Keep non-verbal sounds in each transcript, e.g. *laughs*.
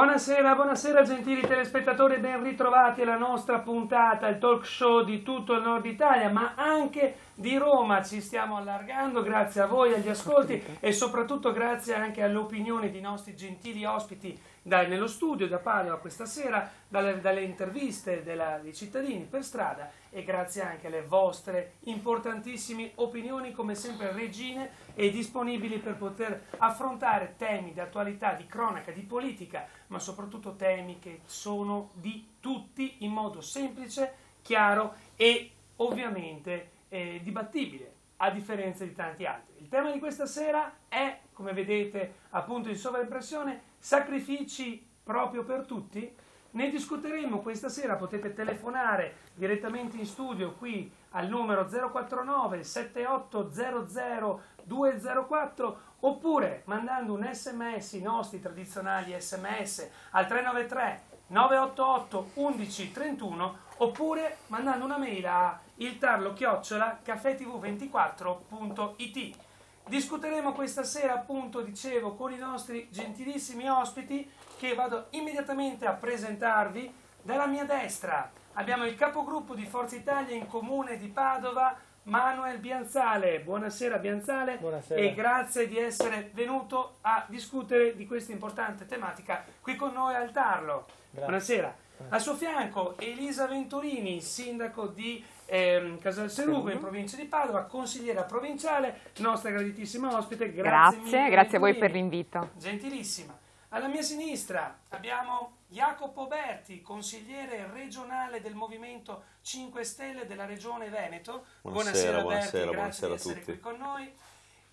Buonasera, buonasera gentili telespettatori, ben ritrovati alla nostra puntata, il talk show di tutto il nord Italia, ma anche di Roma ci stiamo allargando, grazie a voi, agli ascolti eh. e soprattutto grazie anche all'opinione opinioni dei nostri gentili ospiti da, nello studio da Padova questa sera, dalle, dalle interviste della, dei cittadini per strada e grazie anche alle vostre importantissime opinioni, come sempre regine e disponibili per poter affrontare temi di attualità, di cronaca, di politica, ma soprattutto temi che sono di tutti in modo semplice, chiaro e ovviamente eh, dibattibile, a differenza di tanti altri. Il tema di questa sera è, come vedete appunto in sovraimpressione, sacrifici proprio per tutti. Ne discuteremo questa sera, potete telefonare direttamente in studio qui al numero 049 7800 204 oppure mandando un sms, i nostri tradizionali sms al 393 988 1131 oppure mandando una mail a iltarlochiocciolacafetv 24it Discuteremo questa sera, appunto, dicevo, con i nostri gentilissimi ospiti che vado immediatamente a presentarvi. Dalla mia destra abbiamo il capogruppo di Forza Italia in comune di Padova, Manuel Bianzale. Buonasera Bianzale Buonasera. e grazie di essere venuto a discutere di questa importante tematica qui con noi al Tarlo. Grazie. Buonasera. Al suo fianco Elisa Venturini, sindaco di ehm, Casal in provincia di Padova, consigliera provinciale, nostra graditissima ospite. Grazie, grazie, mille, grazie a voi per l'invito. Gentilissima. Alla mia sinistra abbiamo Jacopo Berti, consigliere regionale del Movimento 5 Stelle della Regione Veneto. Buonasera, buonasera, Berti, buonasera, grazie buonasera di essere qui con noi.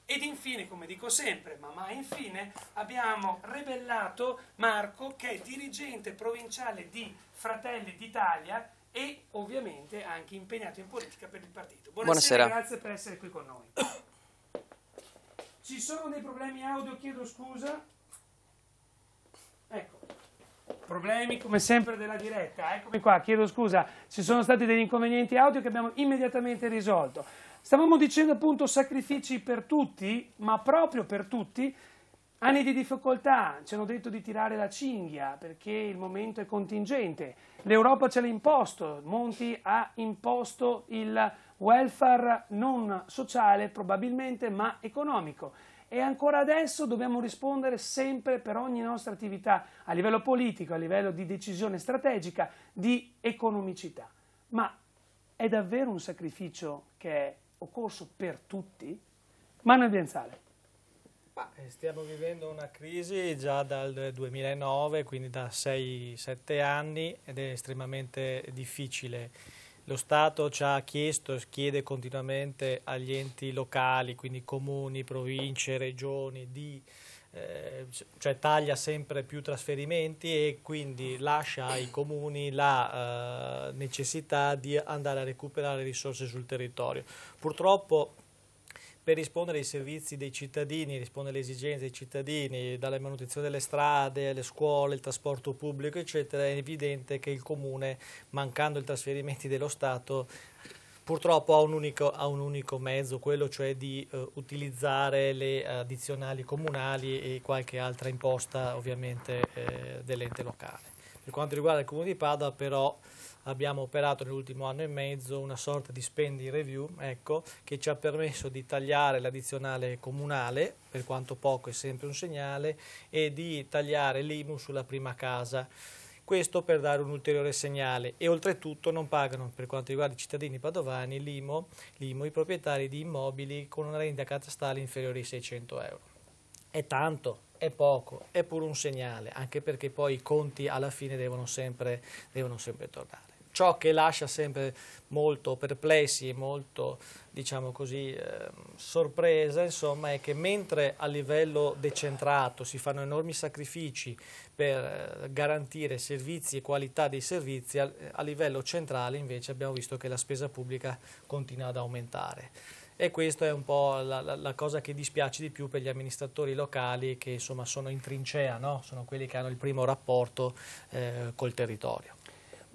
Ed infine, come dico sempre, ma mai infine, abbiamo rebellato Marco che è dirigente provinciale di Fratelli d'Italia e ovviamente anche impegnato in politica per il partito. Buonasera, Buonasera. grazie per essere qui con noi. Ci sono dei problemi audio, chiedo scusa. Ecco, problemi come sempre della diretta, eccomi qua, chiedo scusa, ci sono stati degli inconvenienti audio che abbiamo immediatamente risolto. Stavamo dicendo appunto sacrifici per tutti, ma proprio per tutti, anni di difficoltà, ci hanno detto di tirare la cinghia perché il momento è contingente, l'Europa ce l'ha imposto, Monti ha imposto il welfare non sociale probabilmente ma economico e ancora adesso dobbiamo rispondere sempre per ogni nostra attività a livello politico, a livello di decisione strategica, di economicità. Ma è davvero un sacrificio che è o corso per tutti, ma Manuel Bienzale. Eh, stiamo vivendo una crisi già dal 2009, quindi da 6-7 anni ed è estremamente difficile. Lo Stato ci ha chiesto e chiede continuamente agli enti locali, quindi comuni, province, regioni, di eh, cioè taglia sempre più trasferimenti e quindi lascia ai comuni la eh, necessità di andare a recuperare risorse sul territorio. Purtroppo per rispondere ai servizi dei cittadini, rispondere alle esigenze dei cittadini, dalla manutenzione delle strade, alle scuole, il trasporto pubblico, eccetera, è evidente che il comune, mancando i trasferimenti dello Stato, purtroppo ha un, unico, ha un unico, mezzo, quello cioè di eh, utilizzare le addizionali comunali e qualche altra imposta ovviamente eh, dell'ente locale. Per quanto riguarda il Comune di Padova però abbiamo operato nell'ultimo anno e mezzo una sorta di spending review ecco, che ci ha permesso di tagliare l'addizionale comunale, per quanto poco è sempre un segnale, e di tagliare l'IMU sulla prima casa questo per dare un ulteriore segnale e oltretutto non pagano per quanto riguarda i cittadini padovani l'IMO, l'IMO i proprietari di immobili con una rendita catastale inferiore ai 600 euro. È tanto, è poco, è pure un segnale, anche perché poi i conti alla fine devono sempre, devono sempre tornare. Ciò che lascia sempre molto perplessi e molto diciamo così, eh, sorpresa insomma, è che mentre a livello decentrato si fanno enormi sacrifici per eh, garantire servizi e qualità dei servizi, a, a, livello centrale invece abbiamo visto che la spesa pubblica continua ad aumentare. E questa è un po' la, la, la, cosa che dispiace di più per gli amministratori locali che insomma, sono in trincea, no? sono quelli che hanno il primo rapporto eh, col territorio.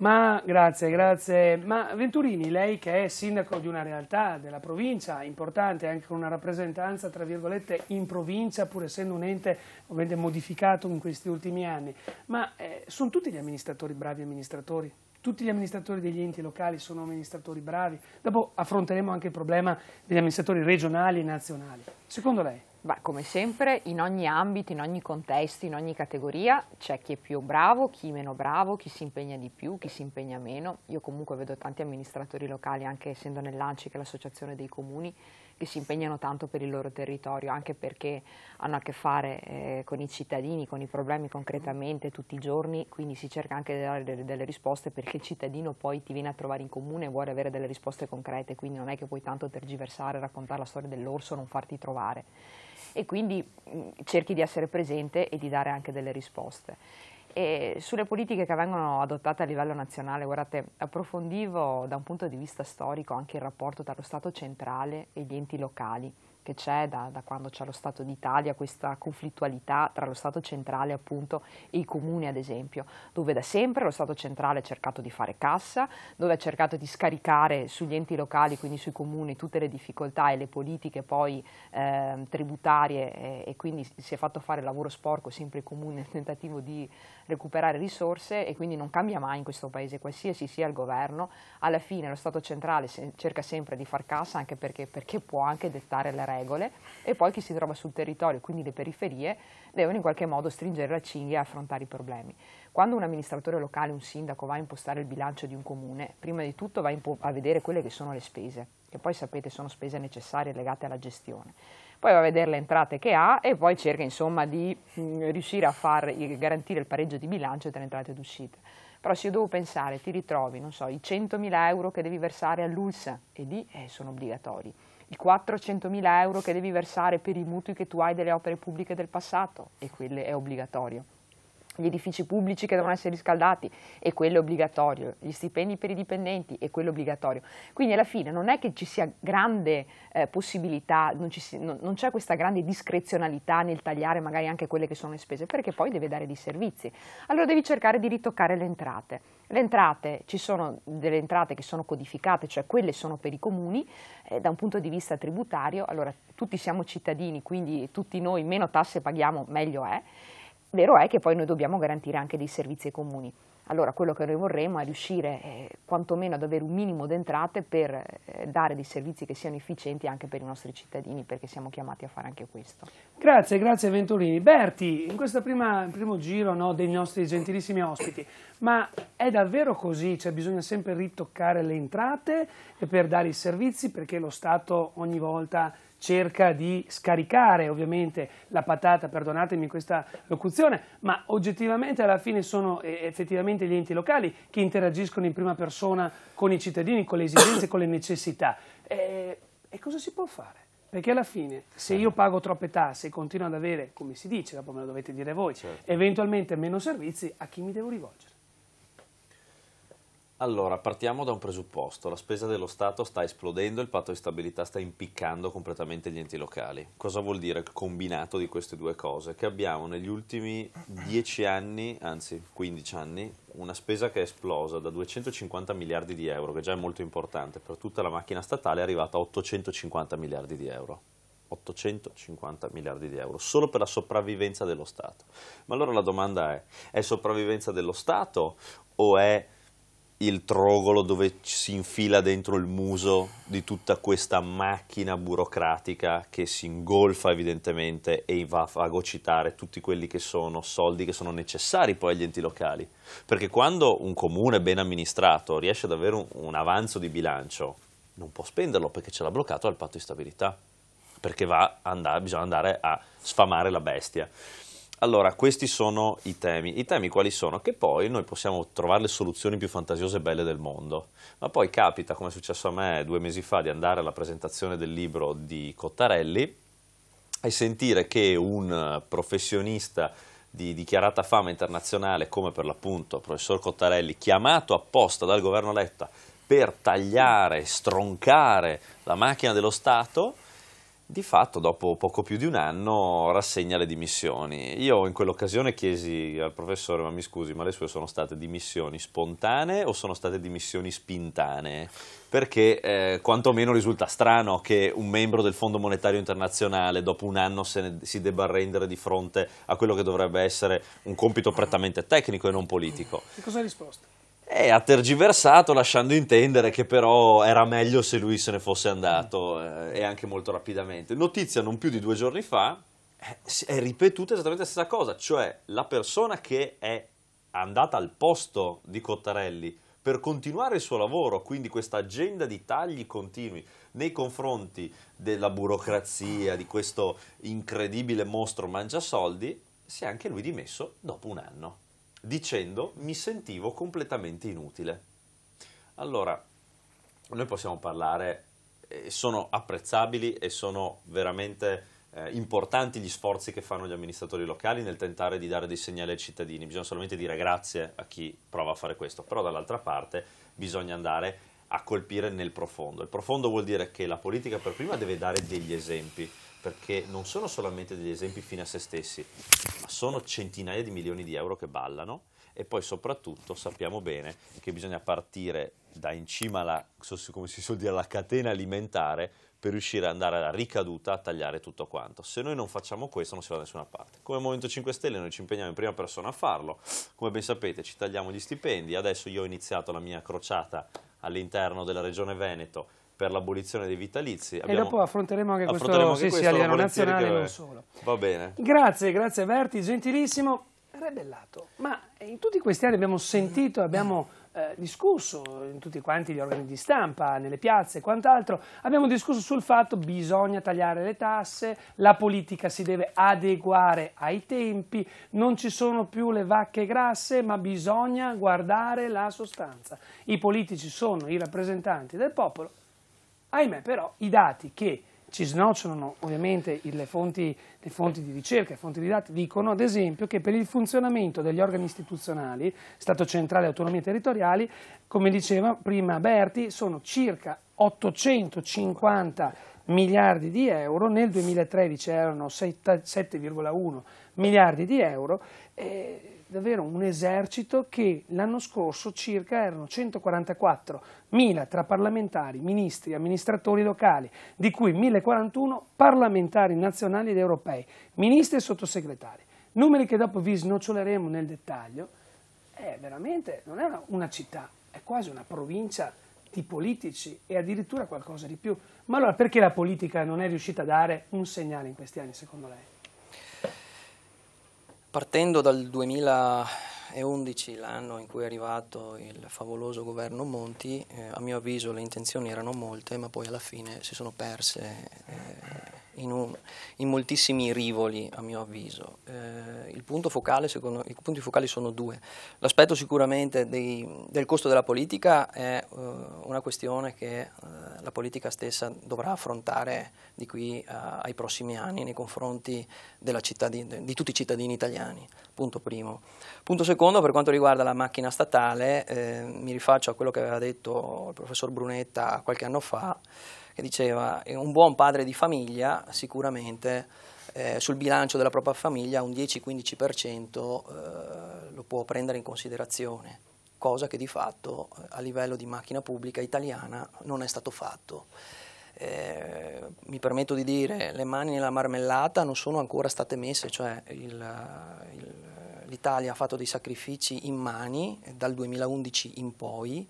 Ma grazie, grazie. Ma Venturini, lei che è sindaco di una realtà della provincia importante, anche con una rappresentanza tra virgolette in provincia, pur essendo un ente ovviamente modificato in questi ultimi anni, ma eh, sono tutti gli amministratori bravi amministratori? Tutti gli amministratori degli enti locali sono amministratori bravi? Dopo affronteremo anche il problema degli amministratori regionali e nazionali. Secondo lei? Beh, come sempre, in ogni ambito, in ogni contesto, in ogni categoria c'è chi è più bravo, chi meno bravo, chi si impegna di più, chi si impegna meno. Io comunque vedo tanti amministratori locali, anche essendo nell'ANCI, che è l'associazione dei comuni, che si impegnano tanto per il loro territorio, anche perché hanno a che fare eh, con i cittadini, con i problemi concretamente tutti i giorni, quindi si cerca anche di dare delle, delle risposte perché il cittadino poi ti viene a trovare in comune e vuole avere delle risposte concrete, quindi non è che puoi tanto tergiversare, raccontare la storia dell'orso, non farti trovare e quindi mm, cerchi di essere presente e di dare anche delle risposte. E sulle politiche che vengono adottate a livello nazionale, guardate, approfondivo da un punto di vista storico anche il rapporto tra lo Stato centrale e gli enti locali che c'è da, da quando c'è lo Stato d'Italia, questa conflittualità tra lo Stato centrale appunto e i comuni ad esempio, dove da sempre lo Stato centrale ha cercato di fare cassa, dove ha cercato di scaricare sugli enti locali, quindi sui comuni, tutte le difficoltà e le politiche poi eh, tributarie eh, e quindi si è fatto fare lavoro sporco sempre ai comuni nel tentativo di recuperare risorse e quindi non cambia mai in questo paese, qualsiasi sia il governo, alla fine lo Stato centrale se cerca sempre di far cassa anche perché, perché può anche dettare le regole e poi chi si trova sul territorio, quindi le periferie, devono in qualche modo stringere la cinghia e affrontare i problemi. Quando un amministratore locale, un sindaco va a impostare il bilancio di un comune, prima di tutto va a vedere quelle che sono le spese, che poi sapete sono spese necessarie legate alla gestione poi va a vedere le entrate che ha e poi cerca insomma di mm, riuscire a far, garantire il pareggio di bilancio tra entrate ed uscite. Però se io devo pensare, ti ritrovi, non so, i 100.000 euro che devi versare all'ULSA e lì eh, sono obbligatori, i 400.000 euro che devi versare per i mutui che tu hai delle opere pubbliche del passato e quelle è obbligatorio gli edifici pubblici che devono essere riscaldati e quello obbligatorio, gli stipendi per i dipendenti e quello obbligatorio. Quindi alla fine non è che ci sia grande eh, possibilità, non, si, non, non, c'è questa grande discrezionalità nel tagliare magari anche quelle che sono le spese, perché poi deve dare dei servizi. Allora devi cercare di ritoccare le entrate. Le entrate, ci sono delle entrate che sono codificate, cioè quelle sono per i comuni, eh, da un punto di vista tributario, allora tutti siamo cittadini, quindi tutti noi meno tasse paghiamo meglio è. Vero è che poi noi dobbiamo garantire anche dei servizi ai comuni. Allora quello che noi vorremmo è riuscire eh, quantomeno ad avere un minimo d'entrate per eh, dare dei servizi che siano efficienti anche per i nostri cittadini, perché siamo chiamati a fare anche questo. Grazie, grazie Ventolini. Berti, in questo primo giro no, dei nostri gentilissimi ospiti, ma è davvero così? Cioè bisogna sempre ritoccare le entrate per dare i servizi perché lo Stato ogni volta cerca di scaricare ovviamente la patata, perdonatemi questa locuzione, ma oggettivamente alla fine sono eh, effettivamente gli enti locali che interagiscono in prima persona con i cittadini, con le esigenze, con le necessità. E, eh, e cosa si può fare? Perché alla fine, se io pago troppe tasse e continuo ad avere, come si dice, dopo me lo dovete dire voi, certo. eventualmente meno servizi, a chi mi devo rivolgere? Allora, partiamo da un presupposto. La spesa dello Stato sta esplodendo, il patto di stabilità sta impiccando completamente gli enti locali. Cosa vuol dire il combinato di queste due cose? Che abbiamo negli ultimi 10 anni, anzi 15 anni, una spesa che è esplosa da 250 miliardi di euro, che già è molto importante per tutta la macchina statale, è arrivata a 850 miliardi di euro. 850 miliardi di euro solo per la sopravvivenza dello Stato. Ma allora la domanda è, è sopravvivenza dello Stato o è il trogolo dove si infila dentro il muso di tutta questa macchina burocratica che si ingolfa evidentemente e va a fagocitare tutti quelli che sono soldi che sono necessari poi agli enti locali. Perché quando un comune ben amministrato riesce ad avere un, avanzo di bilancio, non può spenderlo perché ce l'ha bloccato al patto di stabilità, perché andare, bisogna andare a sfamare la bestia. Allora, questi sono i temi. I temi quali sono? Che poi noi possiamo trovare le soluzioni più fantasiose e belle del mondo, ma poi capita, come è successo a me due mesi fa, di andare alla presentazione del libro di Cottarelli e sentire che un professionista di dichiarata fama internazionale, come per l'appunto il professor Cottarelli, chiamato apposta dal governo Letta per tagliare, stroncare la macchina dello Stato, di fatto dopo poco più di un anno rassegna le dimissioni. Io in quell'occasione chiesi al professore, ma mi scusi, ma le sue sono state dimissioni spontanee o sono state dimissioni spintanee? Perché eh, quantomeno risulta strano che un membro del Fondo Monetario Internazionale dopo un anno ne, si debba rendere di fronte a quello che dovrebbe essere un compito prettamente tecnico e non politico. Che cosa ha risposto? E ha tergiversato lasciando intendere che però era meglio se lui se ne fosse andato eh, e anche molto rapidamente. Notizia non più di due giorni fa, eh, è ripetuta esattamente la stessa cosa, cioè la persona che è andata al posto di Cottarelli per continuare il suo lavoro, quindi questa agenda di tagli continui nei confronti della burocrazia, di questo incredibile mostro mangia soldi, si è anche lui dimesso dopo un anno dicendo mi sentivo completamente inutile. Allora, noi possiamo parlare, eh, sono apprezzabili e sono veramente eh, importanti gli sforzi che fanno gli amministratori locali nel tentare di dare dei segnali ai cittadini, bisogna solamente dire grazie a chi prova a fare questo, però dall'altra parte bisogna andare a colpire nel profondo. Il profondo vuol dire che la politica per prima deve dare degli esempi, perché non sono solamente degli esempi fine a se stessi, ma sono centinaia di milioni di euro che ballano e poi soprattutto sappiamo bene che bisogna partire da in cima alla, come si suol dire, alla catena alimentare per riuscire ad andare alla ricaduta a tagliare tutto quanto. Se noi non facciamo questo non si va da nessuna parte. Come Movimento 5 Stelle noi ci impegniamo in prima persona a farlo, come ben sapete ci tagliamo gli stipendi, adesso io ho iniziato la mia crociata all'interno della regione Veneto per l'abolizione dei vitalizi. Abbiamo... E dopo affronteremo anche affronteremo questo, anche sì, questo, sì, a livello nazionale e non solo. Va bene. Grazie, grazie Berti, gentilissimo. Rebellato, ma in tutti questi anni abbiamo sentito, abbiamo eh, discusso in tutti quanti gli organi di stampa, nelle piazze e quant'altro, abbiamo discusso sul fatto che bisogna tagliare le tasse, la politica si deve adeguare ai tempi, non ci sono più le vacche grasse, ma bisogna guardare la sostanza. I politici sono i rappresentanti del popolo, Ahimè, però, i dati che ci snocciolano ovviamente le fonti, le fonti, di ricerca, le fonti di dati, dicono ad esempio che per il funzionamento degli organi istituzionali, Stato centrale e autonomie territoriali, come diceva prima Berti, sono circa 850 miliardi di euro, nel 2013 erano 7,1 miliardi di euro, eh, davvero un esercito che l'anno scorso circa erano 144.000 tra parlamentari, ministri, amministratori locali, di cui 1.041 parlamentari nazionali ed europei, ministri e sottosegretari. Numeri che dopo vi snoccioleremo nel dettaglio, è veramente, non è una, città, è quasi una provincia di politici e addirittura qualcosa di più. Ma allora perché la politica non è riuscita a dare un segnale in questi anni secondo lei? Partendo dal 2011, l'anno in cui è arrivato il favoloso governo Monti, eh, a mio avviso le intenzioni erano molte, ma poi alla fine si sono perse. Eh, in, un, in moltissimi rivoli a mio avviso. Eh, focale, secondo, I punti focali sono due. L'aspetto sicuramente dei, del costo della politica è uh, una questione che uh, la politica stessa dovrà affrontare di qui uh, ai prossimi anni nei confronti di tutti i cittadini italiani, punto primo. Punto secondo, per quanto riguarda la macchina statale, eh, mi rifaccio a quello che aveva detto il professor Brunetta qualche anno fa, che diceva eh, un buon padre di famiglia sicuramente eh, sul bilancio della propria famiglia un 10-15% eh, lo può prendere in considerazione, cosa che di fatto eh, a livello di macchina pubblica italiana non è stato fatto. Eh, mi permetto di dire, le mani nella marmellata non sono ancora state messe, cioè l'Italia ha fatto dei sacrifici in mani dal 2011 in poi,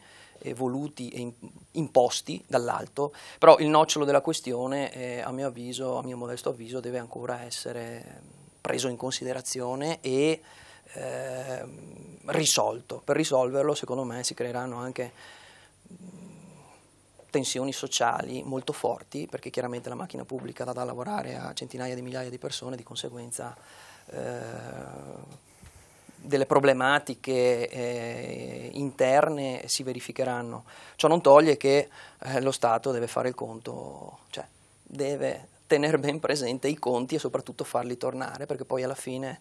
voluti e imposti dall'alto, però il nocciolo della questione, eh, a mio avviso, a mio modesto avviso, deve ancora essere preso in considerazione e eh, risolto. Per risolverlo, secondo me, si creeranno anche mm, tensioni sociali molto forti, perché chiaramente la macchina pubblica dà da lavorare a centinaia di migliaia di persone, di conseguenza... Eh, delle problematiche eh, interne si verificheranno. Ciò non toglie che eh, lo Stato deve fare il conto, cioè deve tenere ben presente i conti e soprattutto farli tornare, perché poi alla fine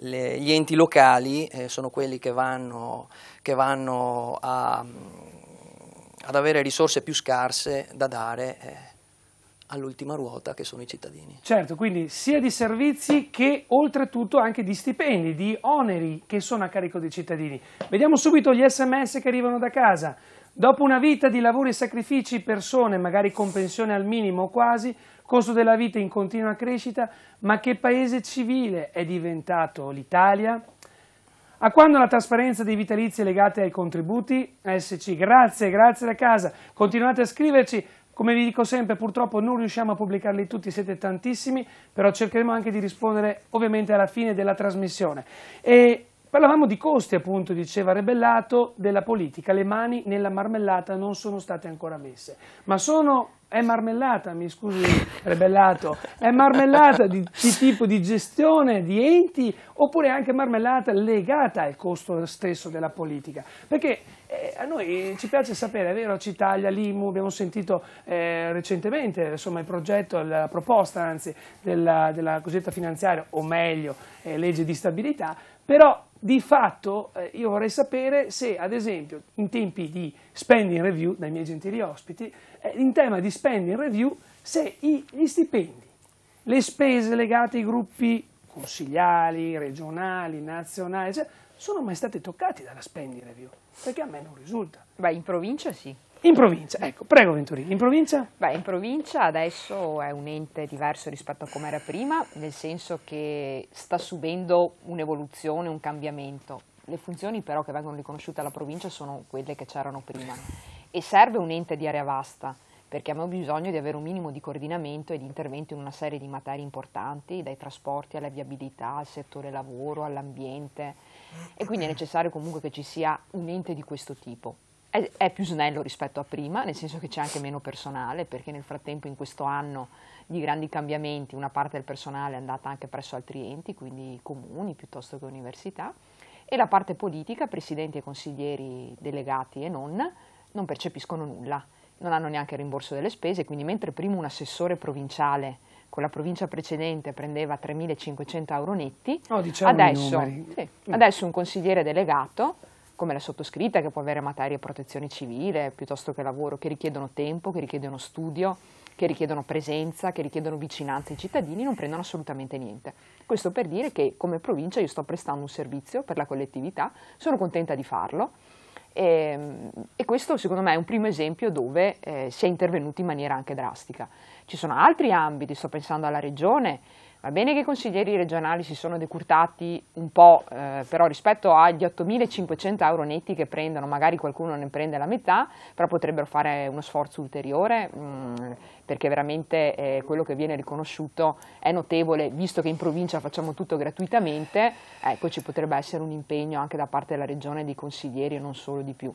le, gli enti locali eh, sono quelli che vanno, che vanno a, mm, ad avere risorse più scarse da dare eh, all'ultima ruota che sono i cittadini. Certo, quindi sia di servizi che oltretutto anche di stipendi, di oneri che sono a carico dei cittadini. Vediamo subito gli sms che arrivano da casa. Dopo una vita di lavori e sacrifici, persone, magari con pensione al minimo o quasi, costo della vita in continua crescita, ma che paese civile è diventato l'Italia? A quando la trasparenza dei vitalizi legati ai contributi? SC, grazie, grazie da casa. Continuate a scriverci come vi dico sempre, purtroppo non riusciamo a pubblicarli tutti, siete tantissimi, però cercheremo anche di rispondere ovviamente alla fine della trasmissione. E Parlavamo di costi, appunto, diceva Rebellato, della politica. Le mani nella marmellata non sono state ancora messe, ma sono, è marmellata, mi scusi Rebellato, è marmellata di, *laughs* di tipo di gestione di enti oppure anche marmellata legata al costo stesso della politica. Perché eh, a noi ci piace sapere, è vero, Citalia, l'IMU, abbiamo sentito eh, recentemente insomma, il progetto, la proposta anzi della, della cosiddetta finanziaria, o meglio, eh, legge di stabilità, però di fatto eh, io vorrei sapere se, ad esempio, in tempi di spending review, dai miei gentili ospiti, eh, in tema di spending review, se i, gli stipendi, le spese legate ai gruppi consigliali, regionali, nazionali, eccetera, sono mai stati toccati dalla spending review, perché a me non risulta. Beh, in provincia sì. In provincia, ecco, prego Venturini, in provincia? Beh, in provincia adesso è un ente diverso rispetto a come era prima, nel senso che sta subendo un'evoluzione, un cambiamento. Le funzioni però che vengono riconosciute alla provincia sono quelle che c'erano prima e serve un ente di area vasta perché abbiamo bisogno di avere un minimo di coordinamento e di intervento in una serie di materie importanti, dai trasporti alla viabilità, al settore lavoro, all'ambiente, e quindi è necessario comunque che ci sia un ente di questo tipo. È, è più snello rispetto a prima, nel senso che c'è anche meno personale, perché nel frattempo in questo anno di grandi cambiamenti una parte del personale è andata anche presso altri enti, quindi comuni piuttosto che università, e la parte politica, presidenti e consiglieri delegati e non, non percepiscono nulla, non hanno neanche il rimborso delle spese, quindi mentre prima un assessore provinciale con la provincia precedente prendeva 3.500 euro netti, oh, diciamo adesso, sì, mm. adesso un consigliere delegato come la sottoscritta che può avere materie protezione civile piuttosto che lavoro che richiedono tempo, che richiedono studio, che richiedono presenza, che richiedono vicinanza ai cittadini, non prendono assolutamente niente. Questo per dire che come provincia io sto prestando un servizio per la collettività, sono contenta di farlo e, ehm, e questo secondo me è un primo esempio dove eh, si è intervenuti in maniera anche drastica. Ci sono altri ambiti, sto pensando alla regione, va bene che i consiglieri regionali si sono decurtati un po', eh, però rispetto agli 8.500 euro netti che prendono, magari qualcuno ne prende la metà, però potrebbero fare uno sforzo ulteriore mh, mm, perché veramente eh, quello che viene riconosciuto è notevole, visto che in provincia facciamo tutto gratuitamente, ecco ci potrebbe essere un impegno anche da parte della regione e dei consiglieri e non solo di più.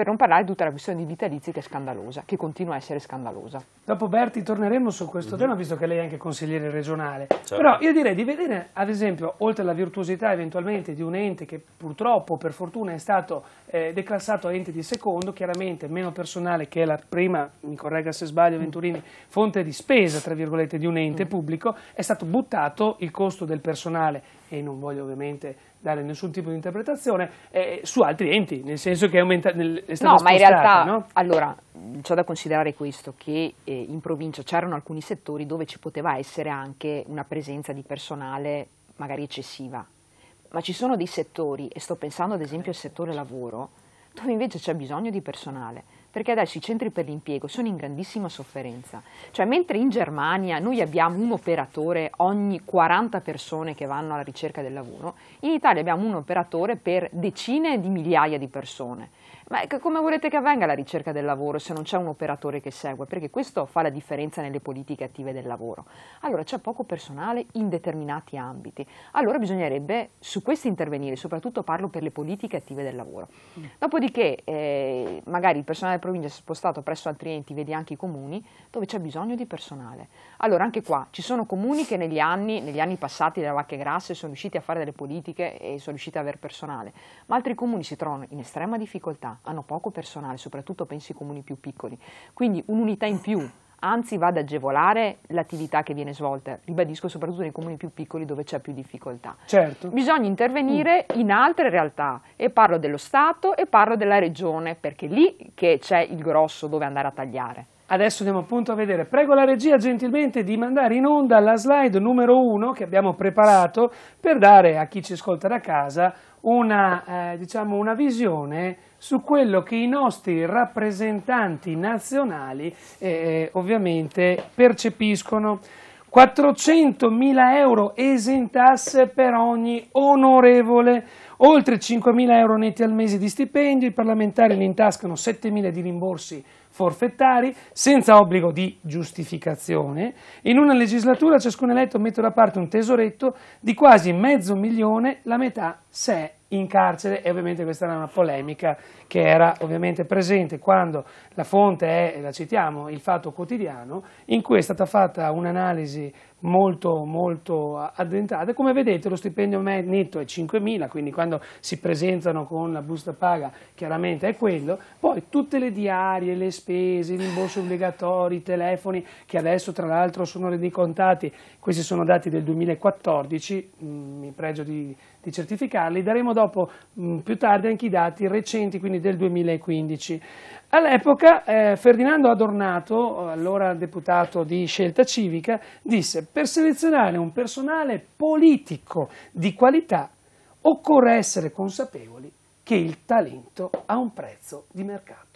Per non parlare di tutta la questione di vitalizi che è scandalosa, che continua a essere scandalosa. Dopo Berti torneremo su questo mm -hmm. tema, visto che lei è anche consigliere regionale. Certo. Però io direi di vedere, ad esempio, oltre alla virtuosità eventualmente di un ente che purtroppo, per fortuna, è stato eh, declassato a ente di secondo, chiaramente meno personale che è la prima, mi corregga se sbaglio mm. Venturini, fonte di spesa, tra virgolette, di un ente mm -hmm. pubblico, è stato buttato il costo del personale e non voglio ovviamente dare nessun tipo di interpretazione eh, su altri enti, nel senso che aumenta, è stato No, ma in realtà, no? allora, c'è da considerare questo, che eh, in provincia c'erano alcuni settori dove ci poteva essere anche una presenza di personale magari eccessiva, ma ci sono dei settori, e sto pensando ad esempio al settore lavoro, dove invece c'è bisogno di personale perché adesso i centri per l'impiego sono in grandissima sofferenza. Cioè, mentre in Germania noi abbiamo un operatore ogni 40 persone che vanno alla ricerca del lavoro, in Italia abbiamo un operatore per decine di migliaia di persone. Ma come volete che avvenga la ricerca del lavoro se non c'è un operatore che segue? Perché questo fa la differenza nelle politiche attive del lavoro. Allora c'è poco personale in determinati ambiti. Allora bisognerebbe su questo intervenire, soprattutto parlo per le politiche attive del lavoro. Mm. Dopodiché eh, magari il personale della provincia si è spostato presso altri enti, vedi anche i comuni, dove c'è bisogno di personale. Allora anche qua ci sono comuni che negli anni, negli anni passati della vacche grasse sono riusciti a fare delle politiche e sono riusciti ad avere personale, ma altri comuni si trovano in estrema difficoltà hanno poco personale, soprattutto pensi ai comuni più piccoli. Quindi un'unità in più anzi va ad agevolare l'attività che viene svolta, ribadisco soprattutto nei comuni più piccoli dove c'è più difficoltà. Certo. Bisogna intervenire mm. in altre realtà e parlo dello Stato e parlo della Regione perché è lì che c'è il grosso dove andare a tagliare. Adesso andiamo appunto a vedere. Prego la regia gentilmente di mandare in onda la slide numero uno che abbiamo preparato per dare a chi ci ascolta da casa una, eh, diciamo una visione su quello che i nostri rappresentanti nazionali eh, eh ovviamente percepiscono. 400.000 euro esentasse per ogni onorevole, oltre 5.000 euro netti al mese di stipendio, i parlamentari ne intascano 7.000 di rimborsi forfettari, senza obbligo di giustificazione. In una legislatura ciascun eletto mette da parte un tesoretto di quasi mezzo milione, la metà se è in carcere e ovviamente questa era una polemica che era ovviamente presente quando la fonte è, la citiamo, il Fatto Quotidiano, in cui è stata fatta un'analisi molto molto addentrate. Come vedete lo stipendio netto è 5.000, quindi quando si presentano con la busta paga chiaramente è quello, poi tutte le diarie, le spese, i rimborsi obbligatori, i telefoni che adesso tra l'altro sono rendicontati, questi sono dati del 2014, mm, mi pregio di, di certificarli, daremo dopo mm, più tardi anche i dati recenti, quindi del 2015. All'epoca eh, Ferdinando Adornato, allora deputato di scelta civica, disse per selezionare un personale politico di qualità occorre essere consapevoli che il talento ha un prezzo di mercato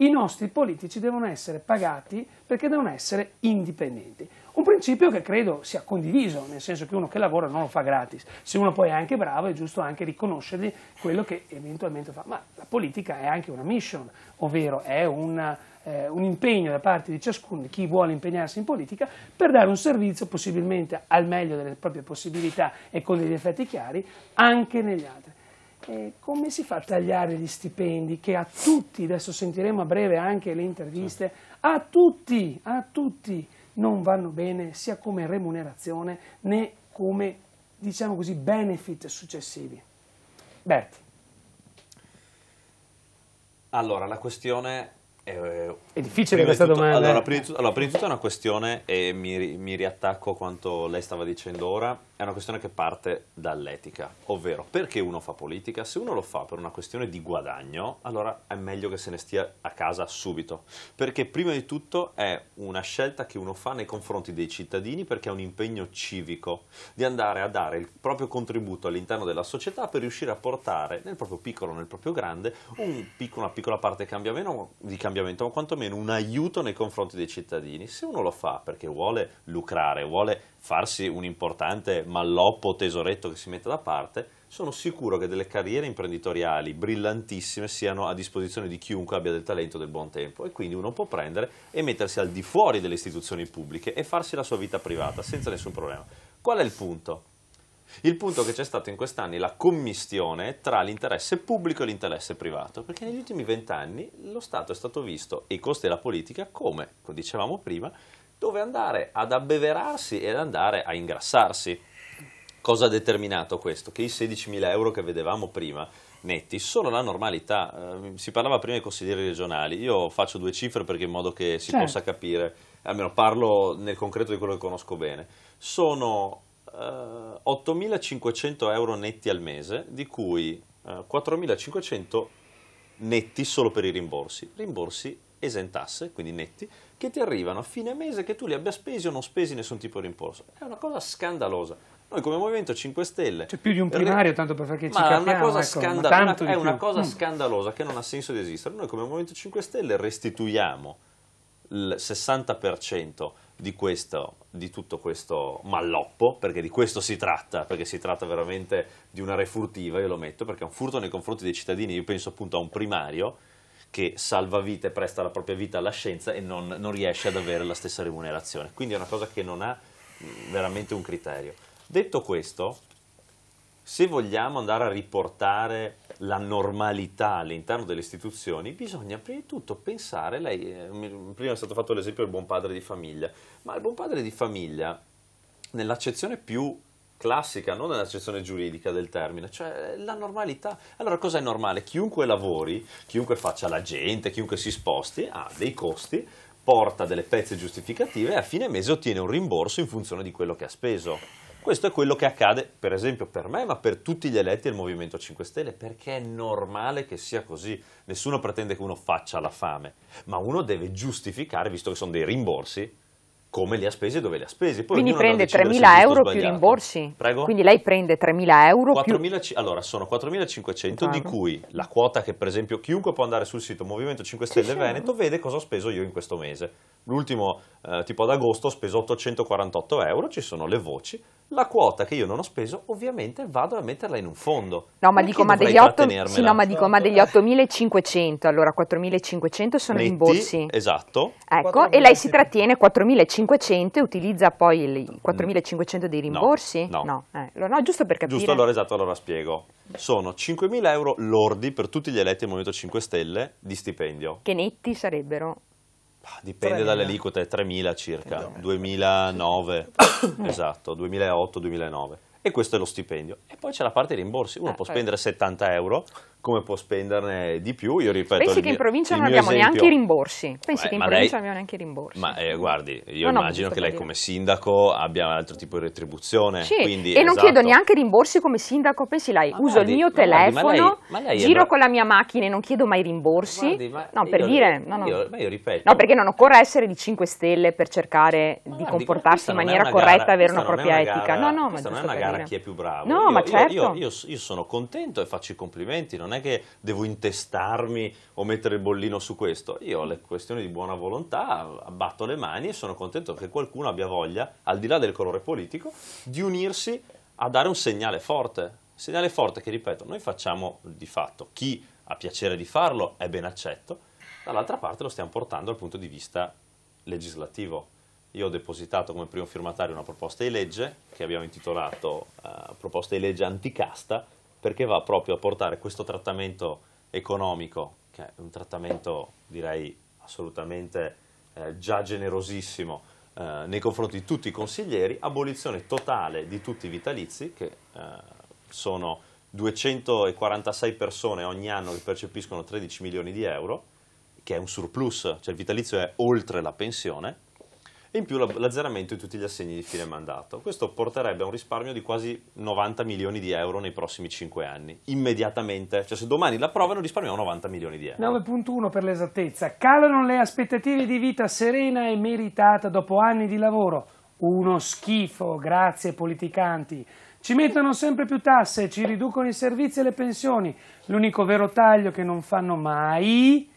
i nostri politici devono essere pagati perché devono essere indipendenti. Un principio che credo sia condiviso, nel senso che uno che lavora non lo fa gratis, se uno poi è anche bravo è giusto anche riconoscergli quello che eventualmente fa, ma la politica è anche una mission, ovvero è una, eh, un impegno da parte di ciascuno, di chi vuole impegnarsi in politica, per dare un servizio possibilmente al meglio delle proprie possibilità e con degli effetti chiari anche negli altri. Eh, come si fa a tagliare gli stipendi che a tutti, adesso sentiremo a breve anche le interviste, a tutti, a tutti non vanno bene sia come remunerazione né come, diciamo così, benefit successivi? Berti. Allora, la questione è... Eh, è difficile questa tutto, domanda. Allora eh. prima, tutto, allora prima, di tutto è una questione e mi, mi riattacco a quanto lei stava dicendo ora è una questione che parte dall'etica, ovvero perché uno fa politica? Se uno lo fa per una questione di guadagno, allora è meglio che se ne stia a casa subito, perché prima di tutto è una scelta che uno fa nei confronti dei cittadini perché è un impegno civico di andare a dare il proprio contributo all'interno della società per riuscire a portare nel proprio piccolo, nel proprio grande, un piccolo, una piccola parte di cambiamento, ma quantomeno un aiuto nei confronti dei cittadini. Se uno lo fa perché vuole lucrare, vuole farsi un importante malloppo tesoretto che si mette da parte, sono sicuro che delle carriere imprenditoriali brillantissime siano a disposizione di chiunque abbia del talento e del buon tempo e quindi uno può prendere e mettersi al di fuori delle istituzioni pubbliche e farsi la sua vita privata senza nessun problema. Qual è il punto? Il punto che c'è stato in quest'anno è la commistione tra l'interesse pubblico e l'interesse privato, perché negli ultimi vent'anni lo Stato è stato visto, e i costi della politica, come dicevamo prima, dove andare ad abbeverarsi ed andare a ingrassarsi. Cosa ha determinato questo? Che i 16.000 euro che vedevamo prima netti sono la normalità. Eh, si parlava prima dei consiglieri regionali, io faccio due cifre perché in modo che si certo. possa capire, almeno parlo nel concreto di quello che conosco bene. Sono eh, 8.500 euro netti al mese, di cui eh, 4.500 netti solo per i rimborsi, rimborsi esentasse, quindi netti, che ti arrivano a fine mese che tu li abbia spesi o non spesi nessun tipo di rimborso. È una cosa scandalosa. Noi come Movimento 5 Stelle... C'è più di un primario, tanto per far che ci capiamo, una cosa ecco, scandal- una, è una cosa mm. scandalosa che non ha senso di esistere. Noi come Movimento 5 Stelle restituiamo il 60% di, questo, di tutto questo malloppo, perché di questo si tratta, perché si tratta veramente di una refurtiva, io lo metto, perché è un furto nei confronti dei cittadini, io penso appunto a un primario, che salva vite e presta la propria vita alla scienza e non, non riesce ad avere la stessa remunerazione. Quindi è una cosa che non ha mm, veramente un criterio. Detto questo, se vogliamo andare a riportare la normalità all'interno delle istituzioni, bisogna prima di tutto pensare, lei, eh, prima è stato fatto l'esempio del buon padre di famiglia, ma il buon padre di famiglia, nell'accezione più classica, non nell'accezione giuridica del termine, cioè la normalità. Allora cosa è normale? Chiunque lavori, chiunque faccia la gente, chiunque si sposti, ha dei costi, porta delle pezze giustificative e a fine mese ottiene un rimborso in funzione di quello che ha speso. Questo è quello che accade, per esempio, per me, ma per tutti gli eletti del Movimento 5 Stelle, perché è normale che sia così. Nessuno pretende che uno faccia la fame, ma uno deve giustificare, visto che sono dei rimborsi, come li ha spesi e dove li ha spesi. Poi Quindi prende 3.000 euro più rimborsi? Prego? Quindi lei prende 3.000 euro 4 più... Allora, sono 4.500 esatto. di cui la quota che per esempio chiunque può andare sul sito Movimento 5 Stelle sì, Veneto sì. vede cosa ho speso io in questo mese. L'ultimo, eh, tipo ad agosto, ho speso 848 euro, ci sono le voci, la quota che io non ho speso ovviamente vado a metterla in un fondo. No, ma, dico ma, 8, sì, no, ma dico, ma degli 8.500, allora 4.500 sono Netti, rimborsi. Esatto. Ecco, 4, e lei si trattiene 4.500 500 utilizza poi i 4500 mm. dei rimborsi? No, no. No, eh, no, giusto per capire. Giusto, allora esatto, allora spiego. Sono 5.000 euro lordi per tutti gli eletti del Movimento 5 Stelle di stipendio. Che netti sarebbero? Dipende dalle aliquote, 3.000 circa, 2009, *coughs* esatto, 2008-2009. E questo è lo stipendio. E poi c'è la parte dei rimborsi. Uno ah, può spendere 70 euro come può spenderne di più. Io ripeto, Pensi che in provincia non abbiamo esempio... neanche i rimborsi. Pensi Beh, che in provincia lei... non abbiamo neanche i rimborsi. Ma eh, guardi, io no, immagino che lei dire. come sindaco abbia altro tipo di retribuzione. Sì, quindi, e non esatto. chiedo neanche rimborsi come sindaco, pensi lei, ma uso guardi, il mio telefono, ma lei, ma lei giro bra... con la mia macchina e non chiedo mai rimborsi. Guardi, no, per io, dire... No, io, ma io ripeto. No, perché non occorre essere di 5 stelle per cercare di comportarsi in maniera corretta e avere una propria etica. No, no, ma non è una gara chi è più bravo. No, ma certo. Io sono contento e faccio i complimenti, non non è che devo intestarmi o mettere il bollino su questo, io ho le questioni di buona volontà, abbatto le mani e sono contento che qualcuno abbia voglia, al di là del colore politico, di unirsi a dare un segnale forte, segnale forte che ripeto, noi facciamo di fatto, chi ha piacere di farlo è ben accetto, dall'altra parte lo stiamo portando dal punto di vista legislativo. Io ho depositato come primo firmatario una proposta di legge che abbiamo intitolato eh, Proposta di legge anticasta, perché va proprio a portare questo trattamento economico, che è un trattamento direi assolutamente eh, già generosissimo eh, nei confronti di tutti i consiglieri, abolizione totale di tutti i vitalizi, che eh, sono 246 persone ogni anno che percepiscono 13 milioni di euro, che è un surplus, cioè il vitalizio è oltre la pensione, e in più l'azzeramento di tutti gli assegni di fine mandato. Questo porterebbe a un risparmio di quasi 90 milioni di euro nei prossimi 5 anni, immediatamente, cioè se domani la l'approvano risparmiamo 90 milioni di euro. 9.1 per l'esattezza, calano le aspettative di vita serena e meritata dopo anni di lavoro, uno schifo, grazie politicanti. Ci mettono sempre più tasse, ci riducono i servizi e le pensioni. L'unico vero taglio che non fanno mai,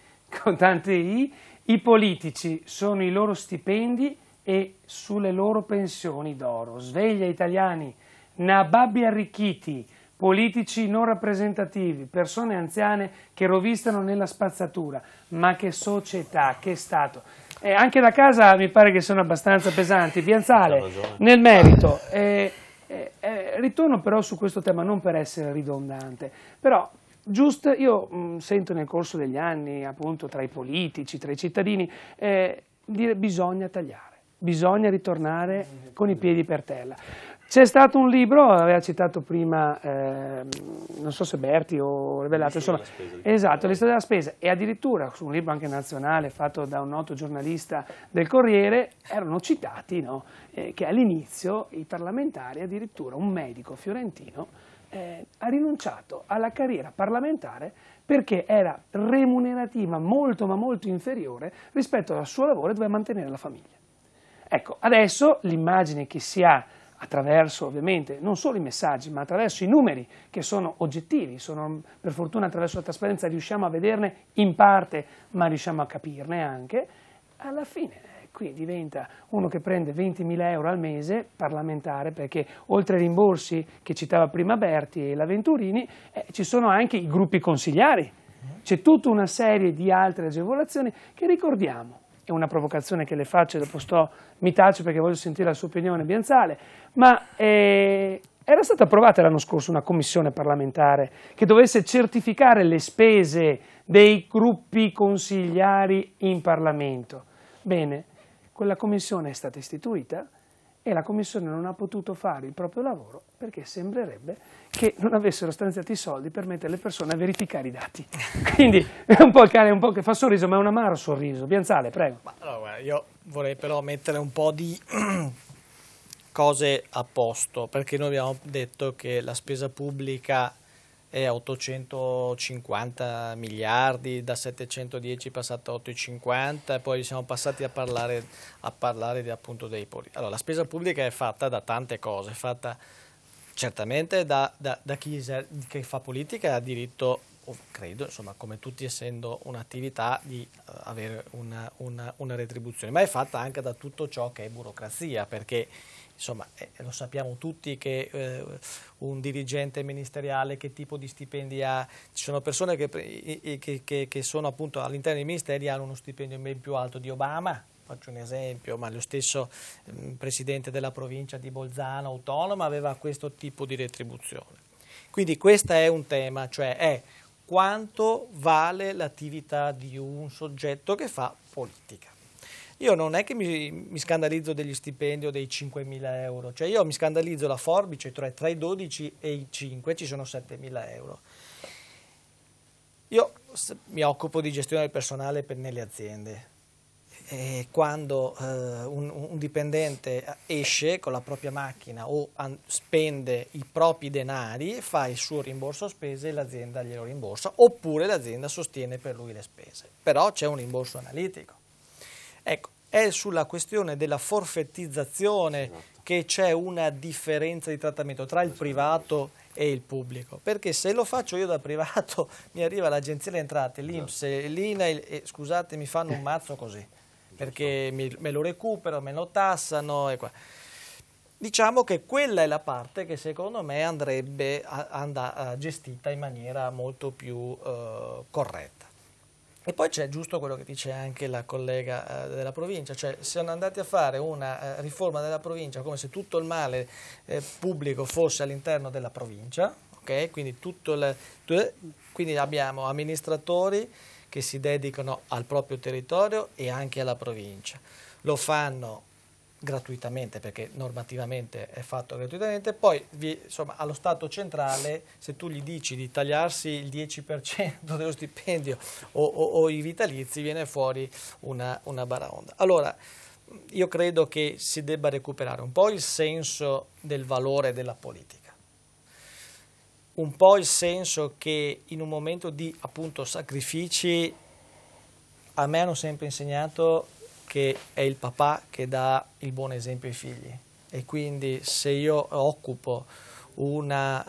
con tante i, i politici sono i loro stipendi e sulle loro pensioni d'oro. Sveglia italiani, nababbi arricchiti, politici non rappresentativi, persone anziane che rovistano nella spazzatura. Ma che società, che Stato. Eh, anche da casa mi pare che sono abbastanza pesanti. Pianzale, nel merito. Eh, eh, eh, ritorno però su questo tema, non per essere ridondante, però giusto, io mh, mm, sento nel corso degli anni, appunto tra i politici, tra i cittadini, eh, dire bisogna tagliare bisogna ritornare con i piedi per terra. C'è stato un libro, aveva citato prima, eh, non so se Berti o Rebellato, insomma, esatto, l'istoria della spesa e addirittura su un libro anche nazionale fatto da un noto giornalista del Corriere erano citati no, eh, che all'inizio i parlamentari, addirittura un medico fiorentino, eh, ha rinunciato alla carriera parlamentare perché era remunerativa molto ma molto inferiore rispetto al suo lavoro e doveva mantenere la famiglia. Ecco, adesso l'immagine che si ha attraverso ovviamente non solo i messaggi, ma attraverso i numeri che sono oggettivi, sono, per fortuna attraverso la trasparenza riusciamo a vederne in parte, ma riusciamo a capirne anche, alla fine eh, qui diventa uno che prende 20.000 euro al mese parlamentare perché oltre ai rimborsi che citava prima Berti e la Venturini eh, ci sono anche i gruppi consigliari, c'è tutta una serie di altre agevolazioni che ricordiamo è una provocazione che le faccio, e dopo sto, mi taccio perché voglio sentire la sua opinione, Bianzale, ma eh, era stata approvata l'anno scorso una commissione parlamentare che dovesse certificare le spese dei gruppi consigliari in Parlamento. Bene, quella commissione è stata istituita, e la Commissione non ha potuto fare il proprio lavoro perché sembrerebbe che non avessero stanziato i soldi per mettere le persone a verificare i dati. *laughs* Quindi è un po' il un po' che fa sorriso, ma è un amaro sorriso. Bianzale, prego. allora, io vorrei però mettere un po' di *clears throat* cose a posto, perché noi abbiamo detto che la spesa pubblica è 850 miliardi, da 710 è passato a 850 e poi siamo passati a parlare, a parlare di, appunto dei poli. Allora, la spesa pubblica è fatta da tante cose, è fatta certamente da, da, da chi, chi fa politica ha diritto credo, insomma, come tutti essendo un'attività, di eh, avere una, una, una retribuzione, ma è fatta anche da tutto ciò che è burocrazia, perché insomma eh, lo sappiamo tutti che eh, un dirigente ministeriale che tipo di stipendi ha, ci sono persone che, che, che, che sono appunto all'interno dei ministeri hanno uno stipendio ben più alto di Obama, faccio un esempio, ma lo stesso mm, presidente della provincia di Bolzano autonoma aveva questo tipo di retribuzione. Quindi questo è un tema, cioè è quanto vale l'attività di un soggetto che fa politica io non è che mi, mi scandalizzo degli stipendi o dei 5.000 euro, cioè io mi scandalizzo la forbice, tra, tra i 12 e i 5 ci sono 7.000 euro. Io mi occupo di gestione del personale per, nelle aziende. E quando eh, un, un, dipendente esce con la propria macchina o an- spende i propri denari, fa il suo rimborso spese e l'azienda glielo rimborsa, oppure l'azienda sostiene per lui le spese. Però c'è un rimborso analitico. Ecco, è sulla questione della forfettizzazione esatto. che c'è una differenza di trattamento tra il esatto. privato e il pubblico. Perché se lo faccio io da privato *laughs* mi arriva l'agenzia delle entrate, esatto. l'Inps e l'INAIL e eh, scusate mi fanno un eh. mazzo così perché mi, me lo recuperano, me lo tassano e qua. Diciamo che quella è la parte che secondo me andrebbe a, a, a gestita in maniera molto più eh, corretta. E poi c'è giusto quello che dice anche la collega eh, della provincia, cioè siamo andati a fare una eh, riforma della provincia come se tutto il male eh, pubblico fosse all'interno della provincia, okay? quindi, il, quindi, abbiamo amministratori che si dedicano al proprio territorio e anche alla provincia, lo fanno gratuitamente perché normativamente è fatto gratuitamente, poi vi, insomma, allo Stato centrale se tu gli dici di tagliarsi il 10% dello stipendio o, o, o, i vitalizi viene fuori una, una baraonda. Allora, io credo che si debba recuperare un po' il senso del valore della politica, un po' il senso che in un momento di appunto sacrifici a me hanno sempre insegnato che è il papà che dà il buon esempio ai figli e quindi se io occupo una,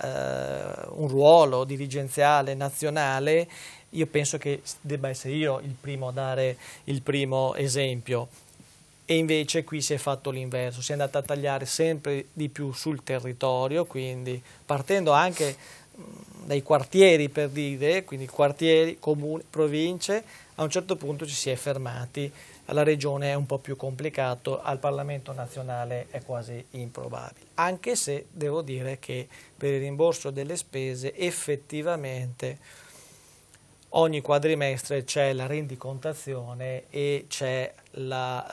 eh, un ruolo dirigenziale nazionale, io penso che debba essere io il primo a dare il primo esempio. E invece qui si è fatto l'inverso, si è andato a tagliare sempre di più sul territorio, quindi partendo anche dai quartieri per dire, quindi quartieri, comuni, province, a un certo punto ci si è fermati alla regione è un po' più complicato, al Parlamento nazionale è quasi improbabile, anche se devo dire che per il rimborso delle spese effettivamente ogni quadrimestre c'è la rendicontazione e c'è la,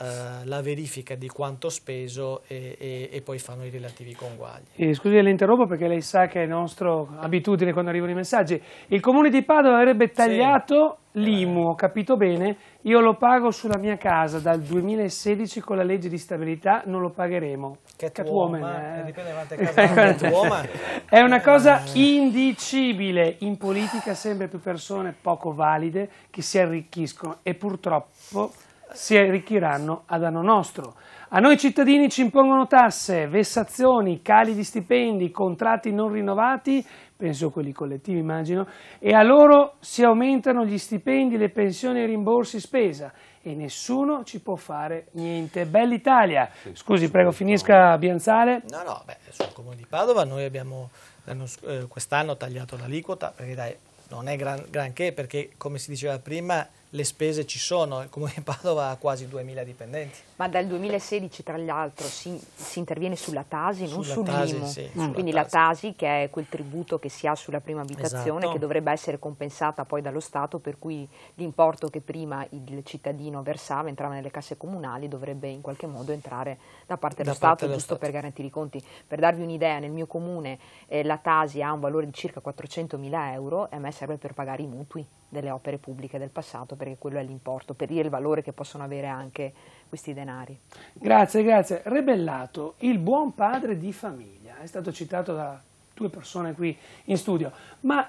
eh, la, verifica di quanto speso e, e, e poi fanno i relativi conguagli. Eh, scusi, le interrompo perché lei sa che è nostra abitudine quando arrivano i messaggi. Il comune di Padova avrebbe tagliato sì. Eh. l'IMU, ho capito bene, io lo pago sulla mia casa dal 2016 con la legge di stabilità, non lo pagheremo. Catwoman. Catwoman eh. eh. Dipende quante *laughs* case È una cosa indicibile. In politica sempre più persone poco valide che si arricchiscono e purtroppo si arricchiranno a danno nostro. A noi cittadini ci impongono tasse, vessazioni, cali di stipendi, contratti non rinnovati, penso quelli collettivi immagino, e a loro si aumentano gli stipendi, le pensioni e i rimborsi spesa e nessuno ci può fare niente. Bell'Italia! Scusi, prego, finisca Bianzale. No, no, beh, sul Comune di Padova noi abbiamo eh, quest'anno tagliato l'aliquota, perché dai, non è gran, granché, perché come si diceva prima le spese ci sono, il Comune di Padova ha quasi 2.000 dipendenti. Ma dal 2016, tra l'altro, si, si, interviene sulla Tasi, non sull'IMU. Sì, mm. Quindi tasi. la Tasi, che è quel tributo che si ha sulla prima abitazione, esatto. che dovrebbe essere compensata poi dallo Stato, per cui l'importo che prima il cittadino versava, entrava nelle casse comunali, dovrebbe in qualche modo entrare da parte dello da Stato, dello giusto Stato. per garantire i conti. Per darvi un'idea, nel mio comune eh, la Tasi ha un valore di circa 400.000 euro e a me serve per pagare i mutui delle opere pubbliche del passato, perché quello è l'importo, per dire il valore che possono avere anche questi denari. Grazie, grazie. Rebellato, il buon padre di famiglia, è stato citato da due persone qui in studio, ma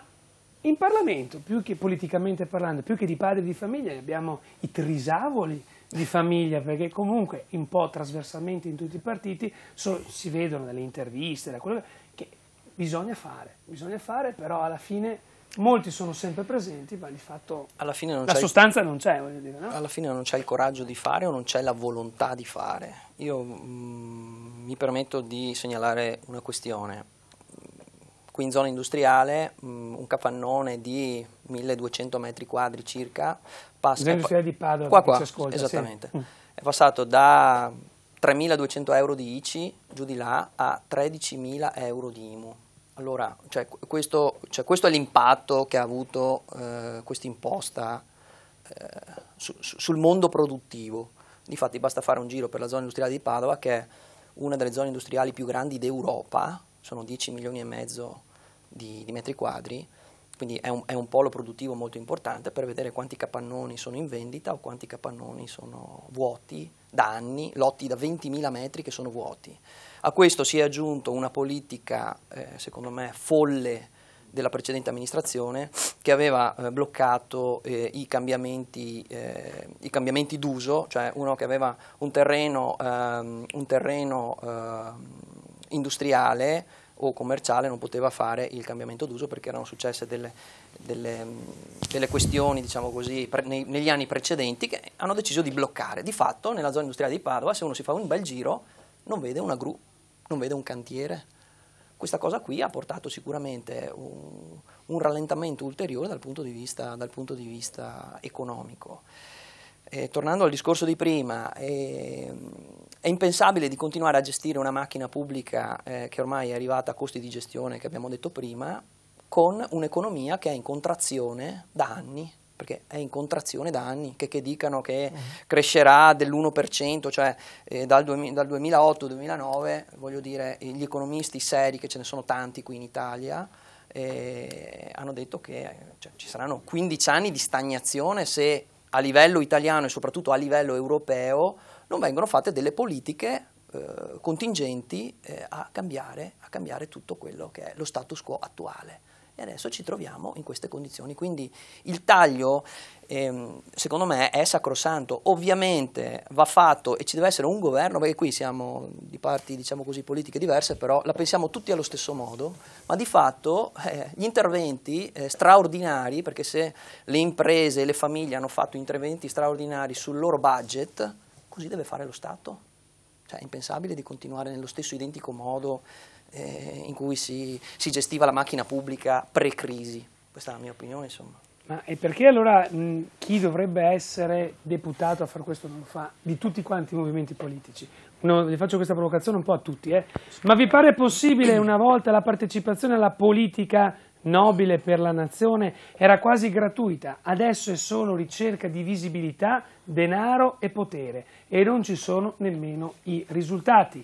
in Parlamento, più che politicamente parlando, più che di padri di famiglia, abbiamo i trisavoli di famiglia, perché comunque un po' trasversalmente in tutti i partiti so, si vedono dalle interviste, da quello che bisogna fare, bisogna fare, però alla fine Molti sono sempre presenti, ma di fatto la sostanza il... non c'è. No? Alla fine non c'è il coraggio di fare o non c'è la volontà di fare. Io mh, mm, mi permetto di segnalare una questione. Qui in zona industriale mh, mm, un capannone di 1200 metri quadri circa passa... Zona industriale di Padova, qua, qua, ascolta, esattamente. Sì. Mm. È passato da 3.200 euro di ICI giù di là a 13.000 euro di IMU allora, cioè, questo, cioè, questo, è l'impatto che ha avuto eh, questa imposta eh, su, sul mondo produttivo. Difatti basta fare un giro per la zona industriale di Padova, che è una delle zone industriali più grandi d'Europa, sono 10 milioni e mezzo di, di metri quadri, quindi è un, è un, polo produttivo molto importante per vedere quanti capannoni sono in vendita o quanti capannoni sono vuoti da anni, lotti da 20.000 metri che sono vuoti. A questo si è aggiunto una politica, eh, secondo me, folle della precedente amministrazione che aveva eh, bloccato eh, i, cambiamenti, eh, i, cambiamenti, d'uso, cioè uno che aveva un terreno, ehm, un terreno ehm, industriale o commerciale non poteva fare il cambiamento d'uso perché erano successe delle, delle, delle questioni diciamo così, pre, nei, negli anni precedenti che hanno deciso di bloccare. Di fatto nella zona industriale di Padova se uno si fa un bel giro non vede una gru, non vede un cantiere. Questa cosa qui ha portato sicuramente un, un rallentamento ulteriore dal punto di vista, punto di vista economico eh, tornando al discorso di prima, eh, è impensabile di continuare a gestire una macchina pubblica eh, che ormai è arrivata a costi di gestione che abbiamo detto prima, con un'economia che è in contrazione da anni, perché è in contrazione da anni, che, che dicano che mhm. crescerà dell'1%, cioè eh, dal, dal 2008-2009, voglio dire, gli economisti seri, che ce ne sono tanti qui in Italia, eh, hanno detto che cioè, ci saranno 15 anni di stagnazione se a livello italiano e soprattutto a livello europeo non vengono fatte delle politiche eh, contingenti eh, a, cambiare, a cambiare tutto quello che è lo status quo attuale. E adesso ci troviamo in queste condizioni, quindi il taglio ehm, secondo me è sacrosanto. Ovviamente va fatto e ci deve essere un governo, perché qui siamo di parti diciamo così, politiche diverse, però la pensiamo tutti allo stesso modo, ma di fatto eh, gli interventi eh, straordinari, perché se le imprese e le famiglie hanno fatto interventi straordinari sul loro budget, così deve fare lo Stato. Cioè, è impensabile di continuare nello stesso identico modo eh, in cui si, si gestiva la macchina pubblica pre-crisi. Questa è la mia opinione, insomma. Ma e perché allora mh, chi dovrebbe essere deputato a fare questo non lo fa? Di tutti quanti i movimenti politici. No, vi faccio questa provocazione un po' a tutti, eh. ma vi pare possibile una volta la partecipazione alla politica nobile per la nazione era quasi gratuita, adesso è solo ricerca di visibilità, denaro e potere e non ci sono nemmeno i risultati.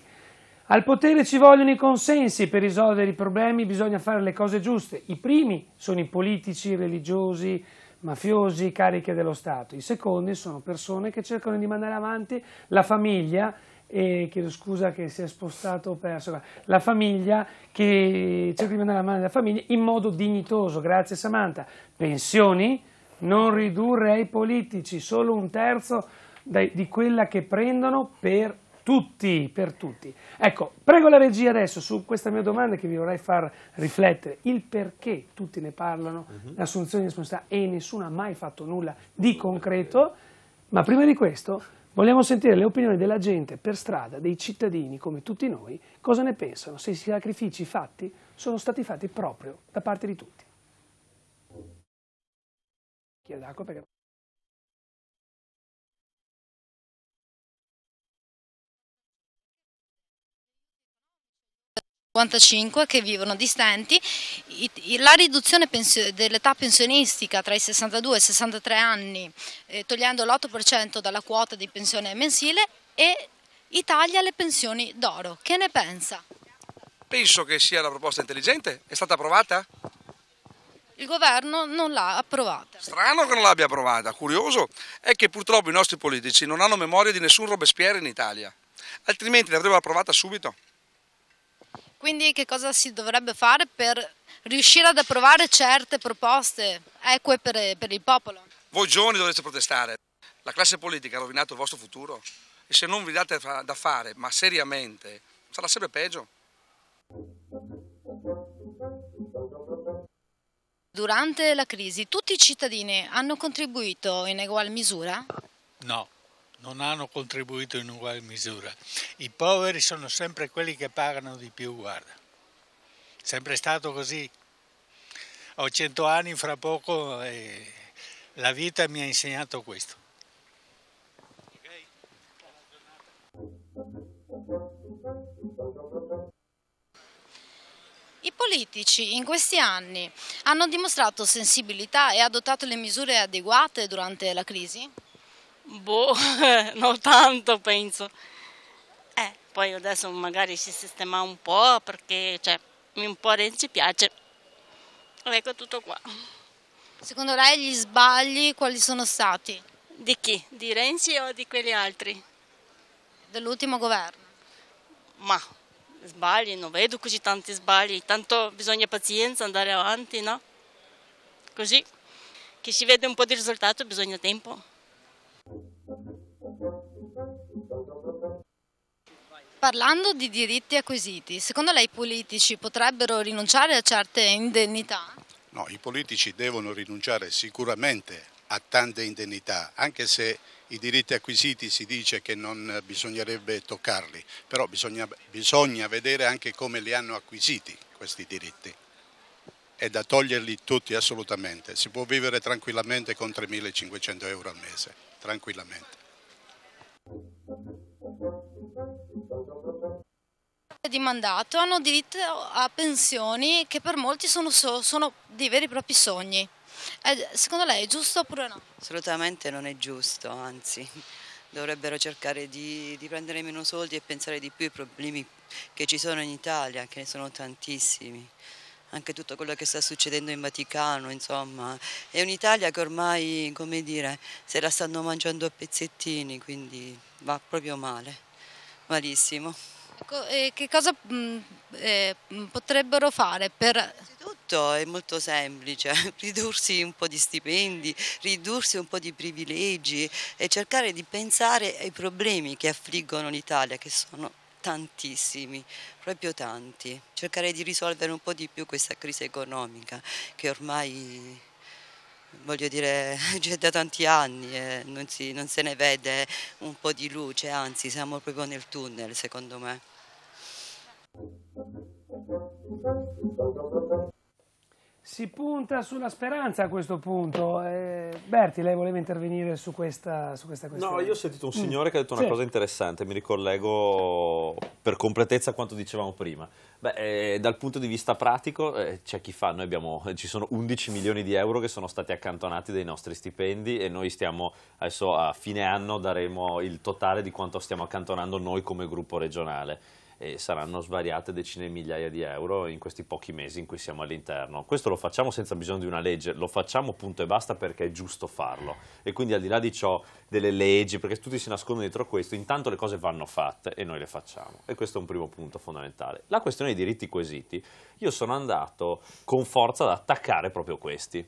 Al potere ci vogliono i consensi, per risolvere i problemi bisogna fare le cose giuste. I primi sono i politici, religiosi, mafiosi, cariche dello Stato. I secondi sono persone che cercano di mandare avanti la famiglia e chiedo scusa che si è spostato perso la famiglia che cerca di mandare la mano la famiglia in modo dignitoso grazie Samantha pensioni non ridurre ai politici solo un terzo di quella che prendono per tutti, per tutti. Ecco, prego la regia adesso su questa mia domanda che vi vorrei far riflettere, il perché tutti ne parlano, uh mhm. -huh. l'assunzione di responsabilità e nessuno ha mai fatto nulla di concreto, ma prima di questo vogliamo sentire le opinioni della gente per strada, dei cittadini come tutti noi, cosa ne pensano, se i sacrifici fatti sono stati fatti proprio da parte di tutti. Chiedo d'acqua perché... 55 che vivono distenti, la riduzione dell'età pensionistica tra i 62 e i 63 anni, eh, togliendo l'8% dalla quota di pensione mensile e Italia le pensioni d'oro. Che ne pensa? Penso che sia una proposta intelligente, è stata approvata? Il governo non l'ha approvata. Strano che non l'abbia approvata, curioso è che purtroppo i nostri politici non hanno memoria di nessun Robespierre in Italia, altrimenti l'avrebbero approvata subito. Quindi che cosa si dovrebbe fare per riuscire ad approvare certe proposte eque per, per il popolo? Voi giovani dovreste protestare. La classe politica ha rovinato il vostro futuro e se non vi date da fare, ma seriamente, sarà sempre peggio. Durante la crisi tutti i cittadini hanno contribuito in egual misura? No non hanno contribuito in uguale misura. I poveri sono sempre quelli che pagano di più, guarda. Sempre stato così. Ho cento anni fra poco e la vita mi ha insegnato questo. I politici in questi anni hanno dimostrato sensibilità e adottato le misure adeguate durante la crisi? Boh, *laughs* non tanto penso. Eh, poi adesso magari si sistema un po' perché cioè, un po' Renzi piace. Ecco tutto qua. Secondo lei gli sbagli quali sono stati? Di chi? Di Renzi o di quelli altri? Dell'ultimo governo. Ma sbagli, non vedo così tanti sbagli, tanto bisogna pazienza, andare avanti, no? Così, che si vede un po' di risultato bisogna tempo. Parlando di diritti acquisiti, secondo lei i politici potrebbero rinunciare a certe indennità? No, i politici devono rinunciare sicuramente a tante indennità, anche se i diritti acquisiti si dice che non bisognerebbe toccarli, però bisogna, bisogna vedere anche come li hanno acquisiti questi diritti. È da toglierli tutti assolutamente, si può vivere tranquillamente con 3.500 euro al mese, tranquillamente di mandato hanno diritto a pensioni che per molti sono, so, sono dei veri e propri sogni. Eh, secondo lei è giusto oppure no? Assolutamente non è giusto, anzi dovrebbero cercare di, di, prendere meno soldi e pensare di più ai problemi che ci sono in Italia, che ne sono tantissimi. Anche tutto quello che sta succedendo in Vaticano, insomma, è un'Italia che ormai, come dire, se la stanno mangiando a pezzettini, quindi va proprio male malissimo. Ecco, che cosa mh, mm, eh, mm, potrebbero fare per... Tutto è molto semplice, *laughs* ridursi un po' di stipendi, ridursi un po' di privilegi e cercare di pensare ai problemi che affliggono l'Italia, che sono tantissimi, proprio tanti. Cercare di risolvere un po' di più questa crisi economica che ormai voglio dire, già *laughs* da tanti anni e non, si, non se ne vede un po' di luce, anzi siamo proprio nel tunnel secondo me si punta sulla speranza a questo punto. Eh, Berti, lei voleva intervenire su questa, su questa questione? No, io ho sentito un mm. signore mm. che ha detto una sì. cosa interessante, mi ricollego per completezza a quanto dicevamo prima. Beh, eh, dal punto di vista pratico eh, c'è chi fa, noi abbiamo, ci sono 11 milioni di euro che sono stati accantonati dai nostri stipendi e noi stiamo adesso a fine anno daremo il totale di quanto stiamo accantonando noi come gruppo regionale e saranno svariate decine di migliaia di euro in questi pochi mesi in cui siamo all'interno. Questo lo facciamo senza bisogno di una legge, lo facciamo punto e basta perché è giusto farlo e quindi al di là di ciò delle leggi, perché tutti si nascondono dietro questo, intanto le cose vanno fatte e noi le facciamo e questo è un primo punto fondamentale. La questione dei diritti quesiti, io sono andato con forza ad attaccare proprio questi.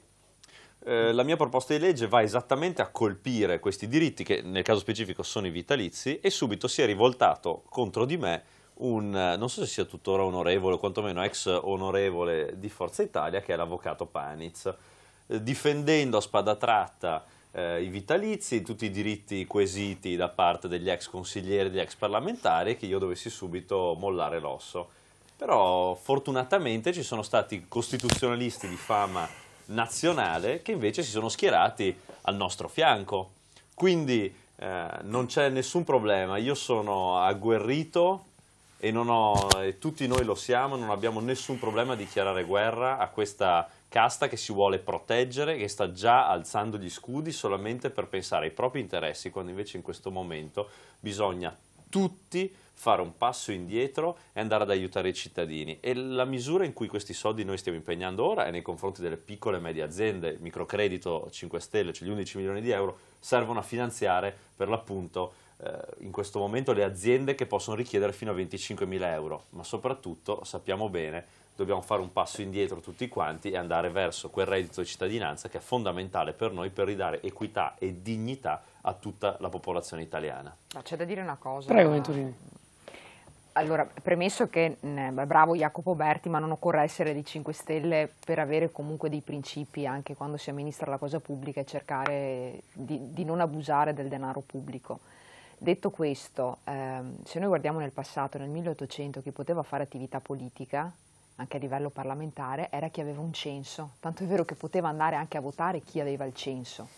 Eh, la mia proposta di legge va esattamente a colpire questi diritti, che nel caso specifico sono i vitalizi, e subito si è rivoltato contro di me un, non so se sia tuttora onorevole, quantomeno ex onorevole di Forza Italia, che è l'avvocato Paniz, eh, difendendo a spada tratta eh, i vitalizi, tutti i diritti quesiti da parte degli ex consiglieri, degli ex parlamentari, che io dovessi subito mollare l'osso. Però fortunatamente ci sono stati costituzionalisti di fama nazionale che invece si sono schierati al nostro fianco. Quindi eh, non c'è nessun problema, io sono agguerrito e, ho, e tutti noi lo siamo, non abbiamo nessun problema a dichiarare guerra a questa casta che si vuole proteggere, che sta già alzando gli scudi solamente per pensare ai propri interessi, quando invece in questo momento bisogna tutti fare un passo indietro e andare ad aiutare i cittadini. E la misura in cui questi soldi noi stiamo impegnando ora è nei confronti delle piccole e medie aziende, microcredito 5 Stelle, cioè gli 11 milioni di euro, servono a finanziare per l'appunto eh, in questo momento le aziende che possono richiedere fino a 25.000 euro, ma soprattutto sappiamo bene dobbiamo fare un passo indietro tutti quanti e andare verso quel reddito di cittadinanza che è fondamentale per noi per ridare equità e dignità a tutta la popolazione italiana. Ma c'è da dire una cosa. Prego, Venturini. Allora, premesso che mm, bravo Jacopo Berti, ma non occorre essere di 5 Stelle per avere comunque dei principi anche quando si amministra la cosa pubblica e cercare di, di non abusare del denaro pubblico. Detto questo, ehm, se noi guardiamo nel passato, nel 1800 chi poteva fare attività politica, anche a livello parlamentare, era chi aveva un censo, tanto è vero che poteva andare anche a votare chi aveva il censo.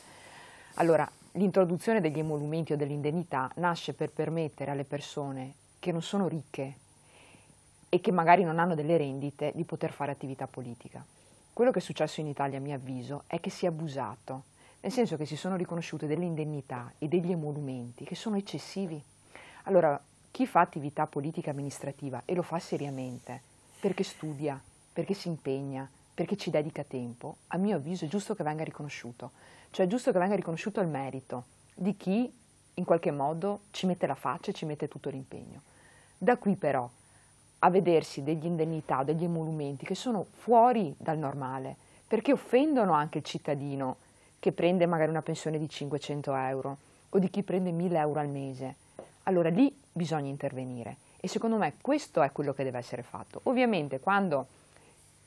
Allora, l'introduzione degli emolumenti o dell'indennità nasce per permettere alle persone che non sono ricche e che magari non hanno delle rendite di poter fare attività politica. Quello che è successo in Italia, a mio avviso, è che si è abusato nel senso che si sono riconosciute delle indennità e degli emolumenti che sono eccessivi. Allora, chi fa attività politica amministrativa e lo fa seriamente, perché studia, perché si impegna, perché ci dedica tempo, a mio avviso è giusto che venga riconosciuto, cioè è giusto che venga riconosciuto il merito di chi in qualche modo ci mette la faccia e ci mette tutto l'impegno. Da qui però a vedersi degli indennità, degli emolumenti che sono fuori dal normale, perché offendono anche il cittadino che prende magari una pensione di 500 euro o di chi prende 1000 euro al mese. Allora lì bisogna intervenire e secondo me questo è quello che deve essere fatto. Ovviamente quando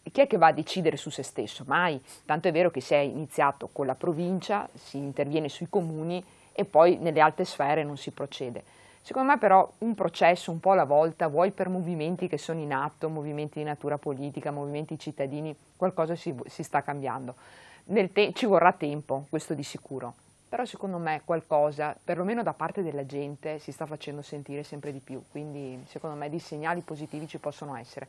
chi è che va a decidere su se stesso? Mai, tanto è vero che si è iniziato con la provincia, si interviene sui comuni e poi nelle alte sfere non si procede. Secondo me però un processo un po' alla volta, vuoi per movimenti che sono in atto, movimenti di natura politica, movimenti cittadini, qualcosa si, si sta cambiando te- ci vorrà tempo, questo di sicuro, però secondo me qualcosa, perlomeno da parte della gente, si sta facendo sentire sempre di più, quindi secondo me dei segnali positivi ci possono essere.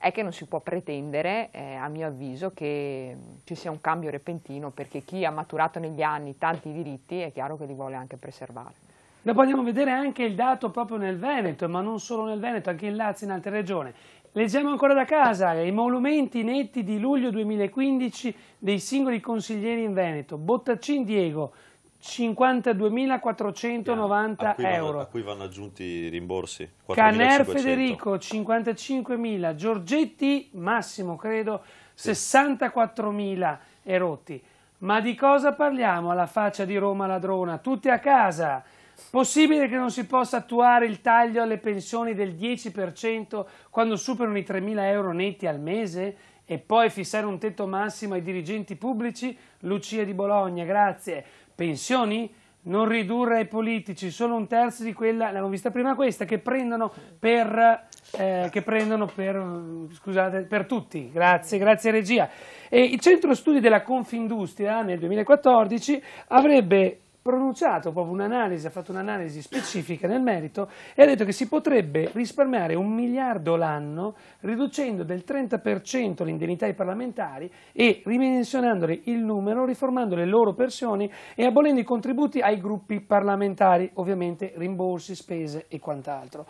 È che non si può pretendere, eh, a mio avviso, che ci sia un cambio repentino, perché chi ha maturato negli anni tanti diritti è chiaro che li vuole anche preservare. Lo vogliamo vedere anche il dato proprio nel Veneto, ma non solo nel Veneto, anche in Lazio e in altre regioni. Leggiamo ancora da casa i monumenti netti di luglio 2015 dei singoli consiglieri in Veneto. Bottaccin Diego, 52.490 euro. A cui vanno aggiunti i rimborsi. Caner Federico 55.000, Giorgetti Massimo credo sì. 64.000 erotti. Ma di cosa parliamo alla faccia di Roma ladrona? Tutti a casa! Possibile che non si possa attuare il taglio alle pensioni del 10% quando superano i 3.000 euro netti al mese? E poi fissare un tetto massimo ai dirigenti pubblici? Lucia di Bologna, grazie. Pensioni? Non ridurre ai politici, solo un terzo di quella, l'abbiamo vista prima questa, che prendono per... Eh, che prendono per, scusate, per, tutti, grazie, grazie regia. E il centro studi della Confindustria nel 2014 avrebbe pronunciato proprio un'analisi, ha fatto un'analisi specifica nel merito e ha detto che si potrebbe risparmiare un miliardo l'anno riducendo del 30% l'indennità ai parlamentari e ridimensionandole il numero, riformando le loro pensioni e abolendo i contributi ai gruppi parlamentari, ovviamente rimborsi, spese e quant'altro.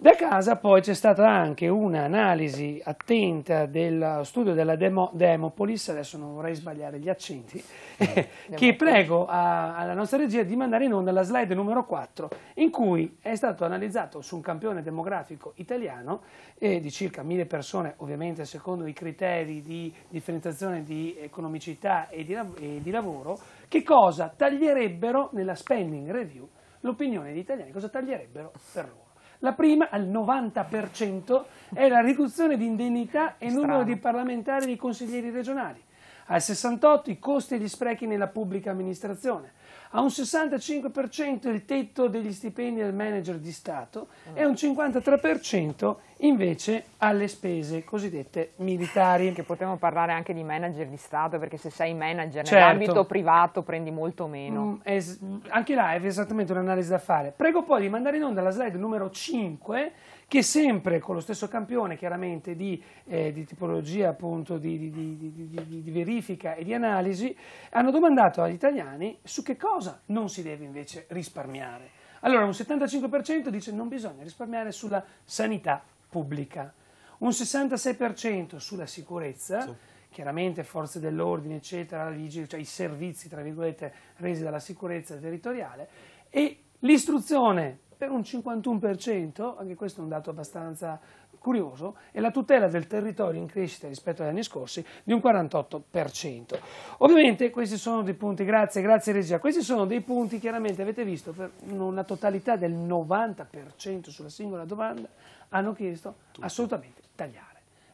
Da casa poi c'è stata anche un'analisi attenta del studio della Demo, Demopolis, adesso non vorrei sbagliare gli accenti, eh, *laughs* che prego a, alla nostra regia di mandare in onda la slide numero 4 in cui è stato analizzato su un campione demografico italiano eh, di circa mille persone, ovviamente secondo i criteri di differenziazione di economicità e di, e di lavoro, che cosa taglierebbero nella spending review l'opinione degli italiani, cosa taglierebbero per loro. La prima, al 90%, è la riduzione di indennità e Strano. numero di parlamentari e di consiglieri regionali al 68% i costi e gli sprechi nella pubblica amministrazione, a un 65% il tetto degli stipendi al manager di Stato e un 53% invece alle spese cosiddette militari. Che potremmo parlare anche di manager di Stato perché se sei manager certo. nell'ambito privato prendi molto meno. Mm, es- anche là è esattamente un'analisi da fare. Prego poi di mandare in onda la slide numero 5 che sempre con lo stesso campione chiaramente di, eh, di tipologia appunto di, di, di, verifica e di analisi hanno domandato agli italiani su che cosa non si deve invece risparmiare. Allora un 75% dice non bisogna risparmiare sulla sanità pubblica, un 66% sulla sicurezza, sì. chiaramente forze dell'ordine eccetera, cioè i servizi tra virgolette resi dalla sicurezza territoriale e l'istruzione per un 51%, anche questo è un dato abbastanza curioso, e la tutela del territorio in crescita rispetto agli anni scorsi di un 48%. Ovviamente questi sono dei punti, grazie, grazie regia, questi sono dei punti chiaramente avete visto per una totalità del 90% sulla singola domanda hanno chiesto Tutto. assolutamente tagliare.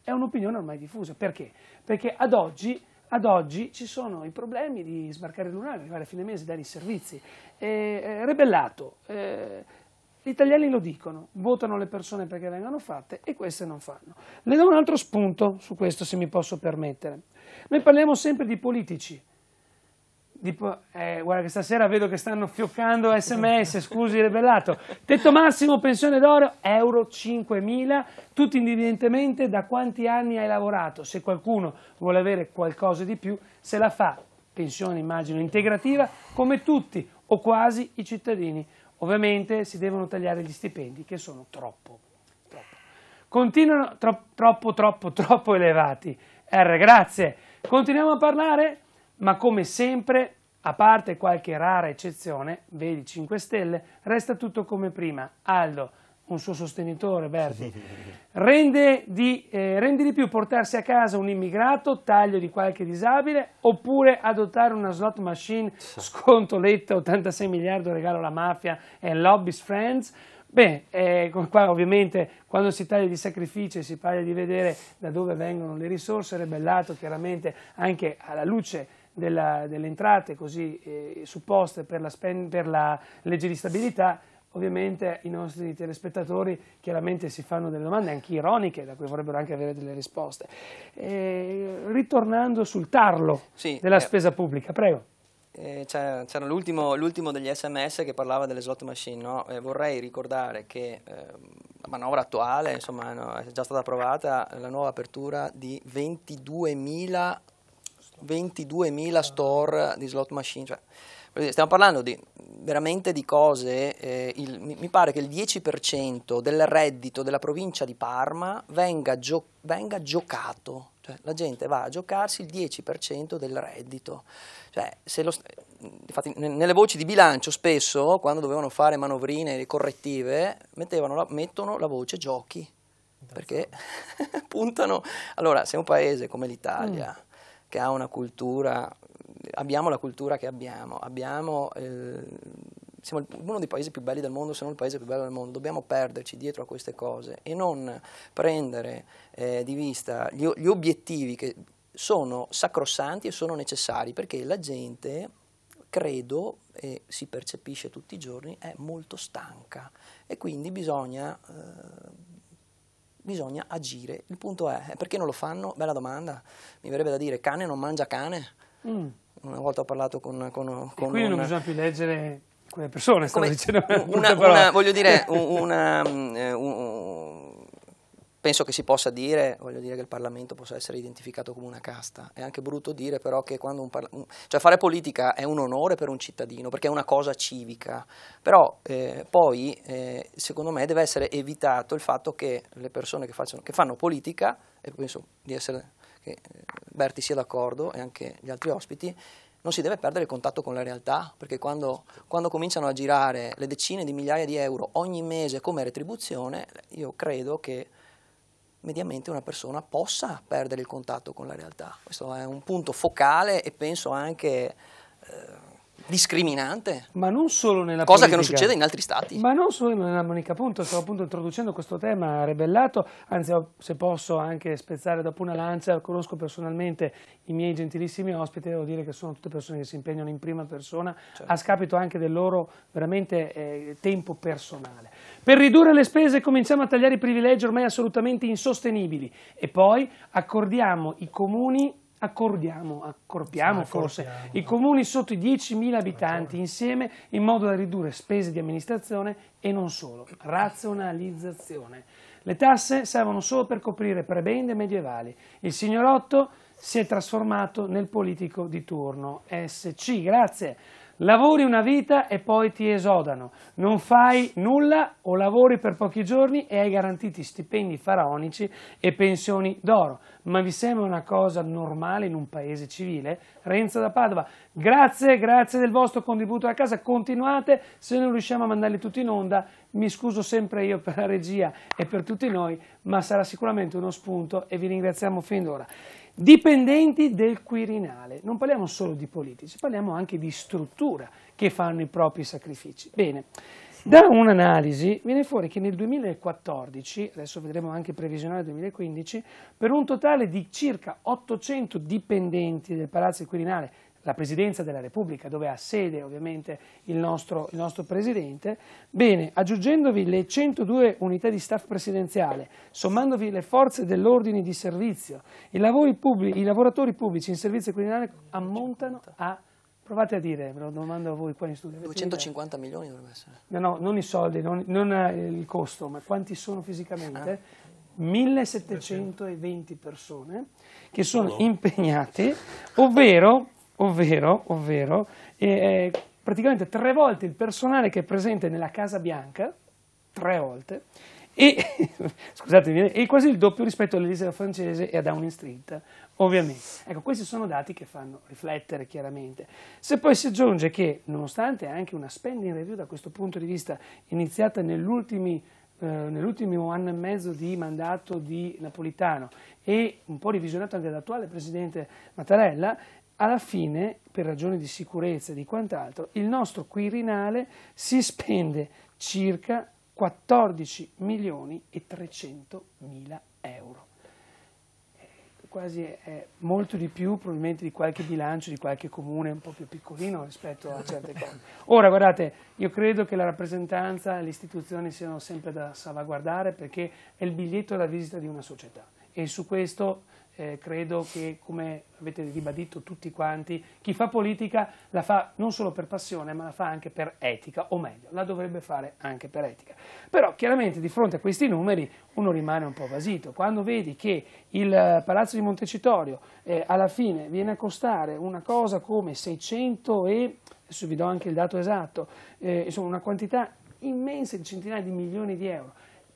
È un'opinione ormai diffusa, perché? Perché ad oggi ad oggi ci sono i problemi di sbarcare l'uranio, arrivare a fine mese, dare i servizi. Eh, eh, rebellato, eh, gli italiani lo dicono, votano le persone perché vengano fatte e queste non fanno. Le do un altro spunto su questo, se mi posso permettere. Noi parliamo sempre di politici. Di po eh, guarda che stasera vedo che stanno fioccando sms, scusi rebellato. Tetto massimo, pensione d'oro, euro 5.000, tutti indipendentemente da quanti anni hai lavorato. Se qualcuno vuole avere qualcosa di più, se la fa pensione immagino integrativa come tutti o quasi i cittadini Ovviamente si devono tagliare gli stipendi che sono troppo, troppo. Continuano tro, troppo, troppo, troppo elevati. R, grazie. Continuiamo a parlare, ma come sempre, a parte qualche rara eccezione, vedi 5 stelle, resta tutto come prima. Aldo, un suo sostenitore, Berti. *laughs* Rende di, eh, rende di, più portarsi a casa un immigrato, taglio di qualche disabile, oppure adottare una slot machine, sconto letta 86 miliardi, regalo alla mafia e eh, lobby's friends? Beh, eh, qua ovviamente quando si taglia di sacrifici si parla di vedere da dove vengono le risorse, rebellato chiaramente anche alla luce della, delle entrate così eh, supposte per la, per la legge di stabilità, ovviamente i nostri telespettatori chiaramente si fanno delle domande anche ironiche da cui vorrebbero anche avere delle risposte. E eh, ritornando sul tarlo sì, della eh, spesa pubblica, prego. Eh, c'era, l'ultimo, degli sms che parlava delle slot machine, no? eh, vorrei ricordare che eh, la manovra attuale insomma, no, è già stata approvata la nuova apertura di 22.000 22 store di slot machine, cioè, Stiamo parlando di, veramente di cose, eh, il, mi pare che il 10% del reddito della provincia di Parma venga, gio, venga giocato, cioè, la gente va a giocarsi il 10% del reddito. Cioè, lo, infatti, nelle voci di bilancio spesso, quando dovevano fare manovrine correttive, la, mettono la voce giochi, perché *laughs* puntano... Allora, se un paese come l'Italia, mm. che ha una cultura abbiamo la cultura che abbiamo, abbiamo eh, siamo uno dei paesi più belli del mondo, se non il paese più bello del mondo, dobbiamo perderci dietro a queste cose e non prendere eh, di vista gli, gli obiettivi che sono sacrosanti e sono necessari perché la gente credo e si percepisce tutti i giorni è molto stanca e quindi bisogna, eh, bisogna agire. Il punto è, eh, perché non lo fanno? Bella domanda, mi verrebbe da dire cane non mangia cane, Mm. Una volta ho parlato con... con, con quindi non bisogna più leggere quelle persone, stavo dicendo. Una, *laughs* una, voglio dire, *laughs* una, mm, eh, un, penso che si possa dire, voglio dire che il Parlamento possa essere identificato come una casta. È anche brutto dire però che quando un, un cioè fare politica è un onore per un cittadino, perché è una cosa civica. Però eh, poi, eh, secondo me, deve essere evitato il fatto che le persone che, facciano, che fanno politica, e penso di essere che eh, Berti sia d'accordo e anche gli altri ospiti, non si deve perdere il contatto con la realtà, perché quando, quando, cominciano a girare le decine di migliaia di euro ogni mese come retribuzione, io credo che mediamente una persona possa perdere il contatto con la realtà. Questo è un punto focale e penso anche... Eh, discriminante. Ma non solo nella Cosa politica. che non succede in altri stati. Ma non solo nella monica, appunto, stavo appunto introducendo questo tema rebellato, anzi se posso anche spezzare dopo una lancia, conosco personalmente i miei gentilissimi ospiti, devo dire che sono tutte persone che si impegnano in prima persona, certo. a scapito anche del loro veramente eh, tempo personale. Per ridurre le spese cominciamo a tagliare i privilegi ormai assolutamente insostenibili e poi accordiamo i comuni accordiamo, accorpiamo sì, forse, i comuni sotto i 10.000 abitanti insieme in modo da ridurre spese di amministrazione e non solo. Razionalizzazione. Le tasse servono solo per coprire prebende medievali. Il signorotto si è trasformato nel politico di turno. SC, grazie. Lavori una vita e poi ti esodano, non fai nulla o lavori per pochi giorni e hai garantiti stipendi faraonici e pensioni d'oro. Ma vi sembra una cosa normale in un paese civile? Renzo da Padova, grazie, grazie del vostro contributo a casa, continuate, se non riusciamo a mandarli tutti in onda, mi scuso sempre io per la regia e per tutti noi, ma sarà sicuramente uno spunto e vi ringraziamo fin d'ora dipendenti del Quirinale. Non parliamo solo di politici, parliamo anche di struttura che fanno i propri sacrifici. Bene, da un'analisi viene fuori che nel 2014, adesso vedremo anche il previsionale 2015, per un totale di circa 800 dipendenti del Palazzo Quirinale, la Presidenza della Repubblica, dove ha sede ovviamente il nostro, il nostro Presidente, bene, aggiungendovi le 102 unità di staff presidenziale, sommandovi le forze dell'ordine di servizio, i, pubblici, i lavoratori pubblici in servizio criminale ammontano a Provate a dire, ve lo domando a voi qua in studio. 250 milioni dovrebbe essere. No, no, non i soldi, non, non eh, il costo, ma quanti sono fisicamente? Ah. 1720 persone che sono impegnate, ovvero ovvero, ovvero eh, praticamente tre volte il personale che è presente nella Casa Bianca, tre volte, e, *laughs* scusatemi, e quasi il doppio rispetto all'Eliseo francese e a Downing Street, ovviamente. Ecco, questi sono dati che fanno riflettere chiaramente. Se poi si aggiunge che, nonostante anche una spending review da questo punto di vista iniziata eh, nell'ultimo eh, anno e mezzo di mandato di Napolitano e un po' revisionato anche dall'attuale presidente Mattarella, alla fine, per ragioni di sicurezza e di quant'altro, il nostro Quirinale si spende circa 14 milioni e 300 mila euro. Eh, quasi eh, molto di più probabilmente di qualche bilancio di qualche comune un po' più piccolino rispetto a certe cose. Ora guardate, io credo che la rappresentanza e le istituzioni siano sempre da salvaguardare perché è il biglietto da visita di una società e su questo eh, credo che, come avete ribadito tutti quanti, chi fa politica la fa non solo per passione, ma la fa anche per etica, o meglio, la dovrebbe fare anche per etica. Però chiaramente di fronte a questi numeri uno rimane un po' basito. Quando vedi che il eh, Palazzo di Montecitorio eh, alla fine viene a costare una cosa come 600 e, adesso vi do anche il dato esatto, eh, insomma una quantità immensa di centinaia di milioni di euro,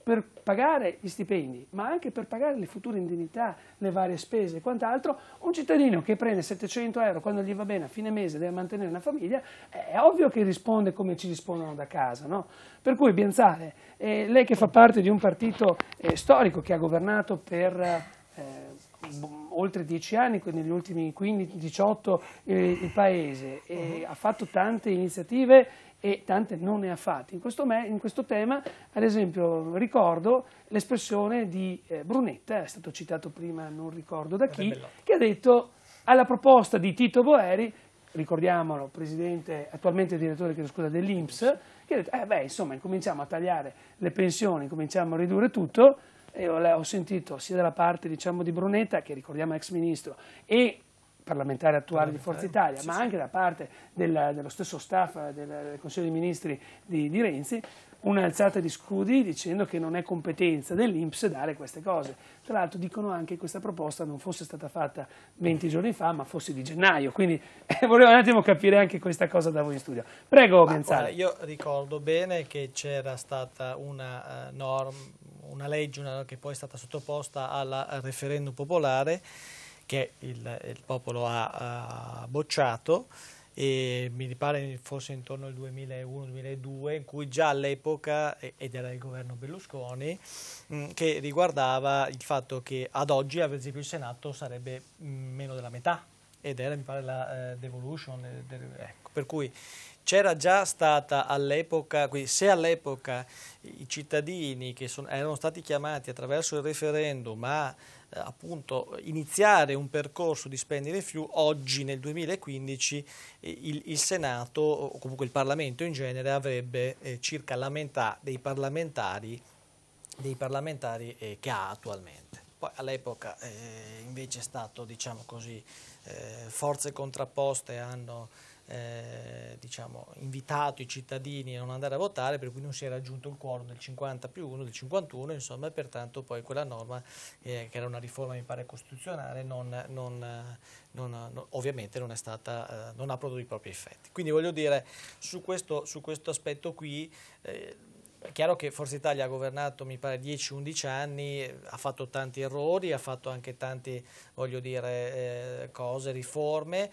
per pagare gli stipendi, ma anche per pagare le future indennità, le varie spese e quant'altro, un cittadino che prende 700 euro quando gli va bene a fine mese deve mantenere una famiglia, è ovvio che risponde come ci rispondono da casa. No? Per cui Bianzale, eh, lei che fa parte di un partito eh, storico che ha governato per... Eh, oltre dieci anni, negli ultimi 15-18, eh, il Paese. E uh mm-hmm. -huh. Ha fatto tante iniziative e tante non ne ha fatte. In, in questo, tema, ad esempio, ricordo l'espressione di eh, Brunetta, è stato citato prima, non ricordo da chi, che ha detto alla proposta di Tito Boeri, ricordiamolo, presidente, attualmente direttore dell'Inps, che ha detto, eh beh, insomma, cominciamo a tagliare le pensioni, cominciamo a ridurre tutto, e ho sentito sia dalla parte diciamo, di Brunetta, che ricordiamo ex ministro, e parlamentare attuale di Forza eh, Italia, ma anche da parte del, dello stesso staff del, del Consiglio dei Ministri di, di Renzi, un'alzata di scudi dicendo che non è competenza dell'Inps dare queste cose. Tra l'altro dicono anche che questa proposta non fosse stata fatta 20 giorni fa, ma fosse di gennaio, quindi *laughs* eh, volevo un attimo capire anche questa cosa da voi in studio. Prego, Gonzalo. Io ricordo bene che c'era stata una uh, eh, norma, una legge una, che poi è stata sottoposta al referendum popolare che il, il popolo ha, ha bocciato e mi pare forse intorno al 2001-2002 in cui già all'epoca ed era il governo Berlusconi mh, mm, che riguardava il fatto che ad oggi ad esempio il Senato sarebbe mm, meno della metà ed era mi pare la eh, devolution de, eh, de, ecco, per cui c'era già stata all'epoca, se all'epoca i cittadini che sono, erano stati chiamati attraverso il referendum a eh, appunto iniziare un percorso di spendi review, oggi nel 2015 eh, il, il, Senato o comunque il Parlamento in genere avrebbe eh, circa la metà dei parlamentari, dei parlamentari eh, che ha attualmente. Poi all'epoca eh, invece è stato, diciamo così, forze contrapposte hanno eh, diciamo, invitato i cittadini a non andare a votare, per cui non si è raggiunto il quorum del 50 più 1, del 51, insomma, e pertanto poi quella norma, eh, che era una riforma mi pare costituzionale, non, non, non, ovviamente non, stata, eh, non, ha prodotto i propri effetti. Quindi voglio dire, su questo, su questo aspetto qui... Eh, è chiaro che Forza Italia ha governato, mi pare, 10-11 anni, ha fatto tanti errori, ha fatto anche tante, voglio dire, eh, cose, riforme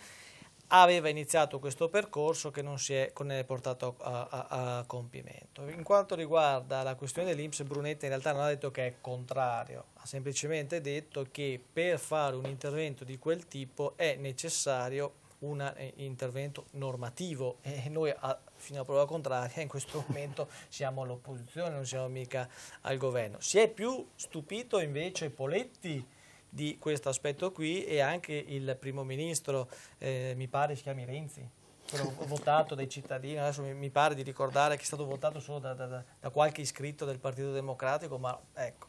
aveva iniziato questo percorso che non si è portato a, a, a compimento. In quanto riguarda la questione dell'Inps, Brunetta in realtà non ha detto che è contrario, ha semplicemente detto che per fare un intervento di quel tipo è necessario un eh, intervento normativo e noi a, fino a prova contraria in questo momento *laughs* siamo all'opposizione, non siamo mica al governo. Si è più stupito invece Poletti di questo aspetto qui e anche il primo ministro, eh, mi pare si chiami Renzi, quello *laughs* votato dai cittadini, adesso mi, pare di ricordare che è stato votato solo da, da, da qualche iscritto del Partito Democratico, ma ecco,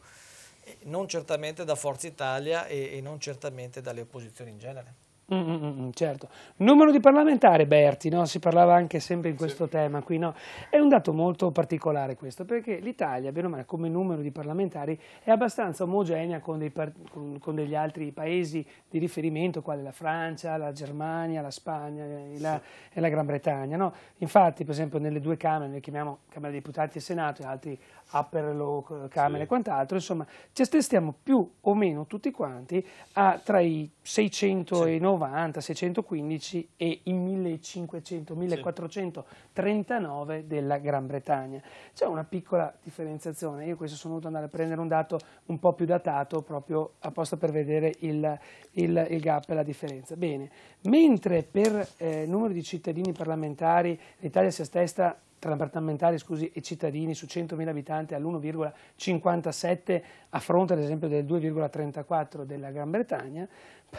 non certamente da Forza Italia e, e non certamente dalle opposizioni in genere. Mm, mm, mm, mm, certo. Numero di parlamentari, Berti, no? si parlava anche sempre in questo sì. tema qui. No? È un dato molto particolare questo, perché l'Italia, come numero di parlamentari è abbastanza omogenea con, con, con, degli altri paesi di riferimento, quali la Francia, la Germania, la Spagna e la, sì. la Gran Bretagna. No? Infatti, per esempio, nelle due Camere, noi chiamiamo Camera dei Deputati e Senato e altri Upperlo, eh, Camera sì. e quant'altro, insomma ci attestiamo più o meno tutti quanti a, tra i 690, sì. 615 e i 1500, 1439 sì. della Gran Bretagna. C'è una piccola differenziazione, io questo sono dovuto andare a prendere un dato un po' più datato proprio apposta per vedere il, il, il gap e la differenza. Bene, mentre per eh, numero di cittadini parlamentari l'Italia si attesta tra appartamentari scusi, e cittadini su 100.000 abitanti all'1,57 a fronte ad esempio del 2,34 della Gran Bretagna,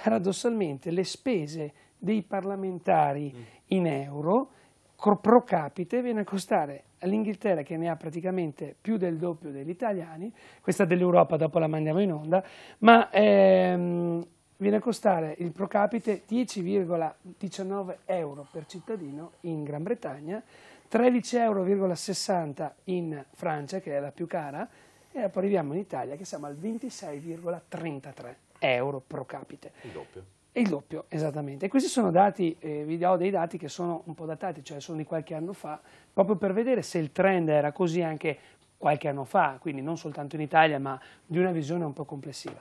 paradossalmente le spese dei parlamentari mm. in euro pro capite viene a costare all'Inghilterra che ne ha praticamente più del doppio degli italiani, questa dell'Europa dopo la mandiamo in onda, ma ehm, viene a costare il pro capite 10,19 euro per cittadino in Gran Bretagna, 13,60 euro in Francia, che è la più cara, e poi arriviamo in Italia che siamo al 26,33 euro pro capite. Il doppio. Il doppio, esattamente. E questi sono dati, eh, vi do dei dati che sono un po' datati, cioè sono di qualche anno fa, proprio per vedere se il trend era così anche qualche anno fa, quindi non soltanto in Italia, ma di una visione un po' complessiva.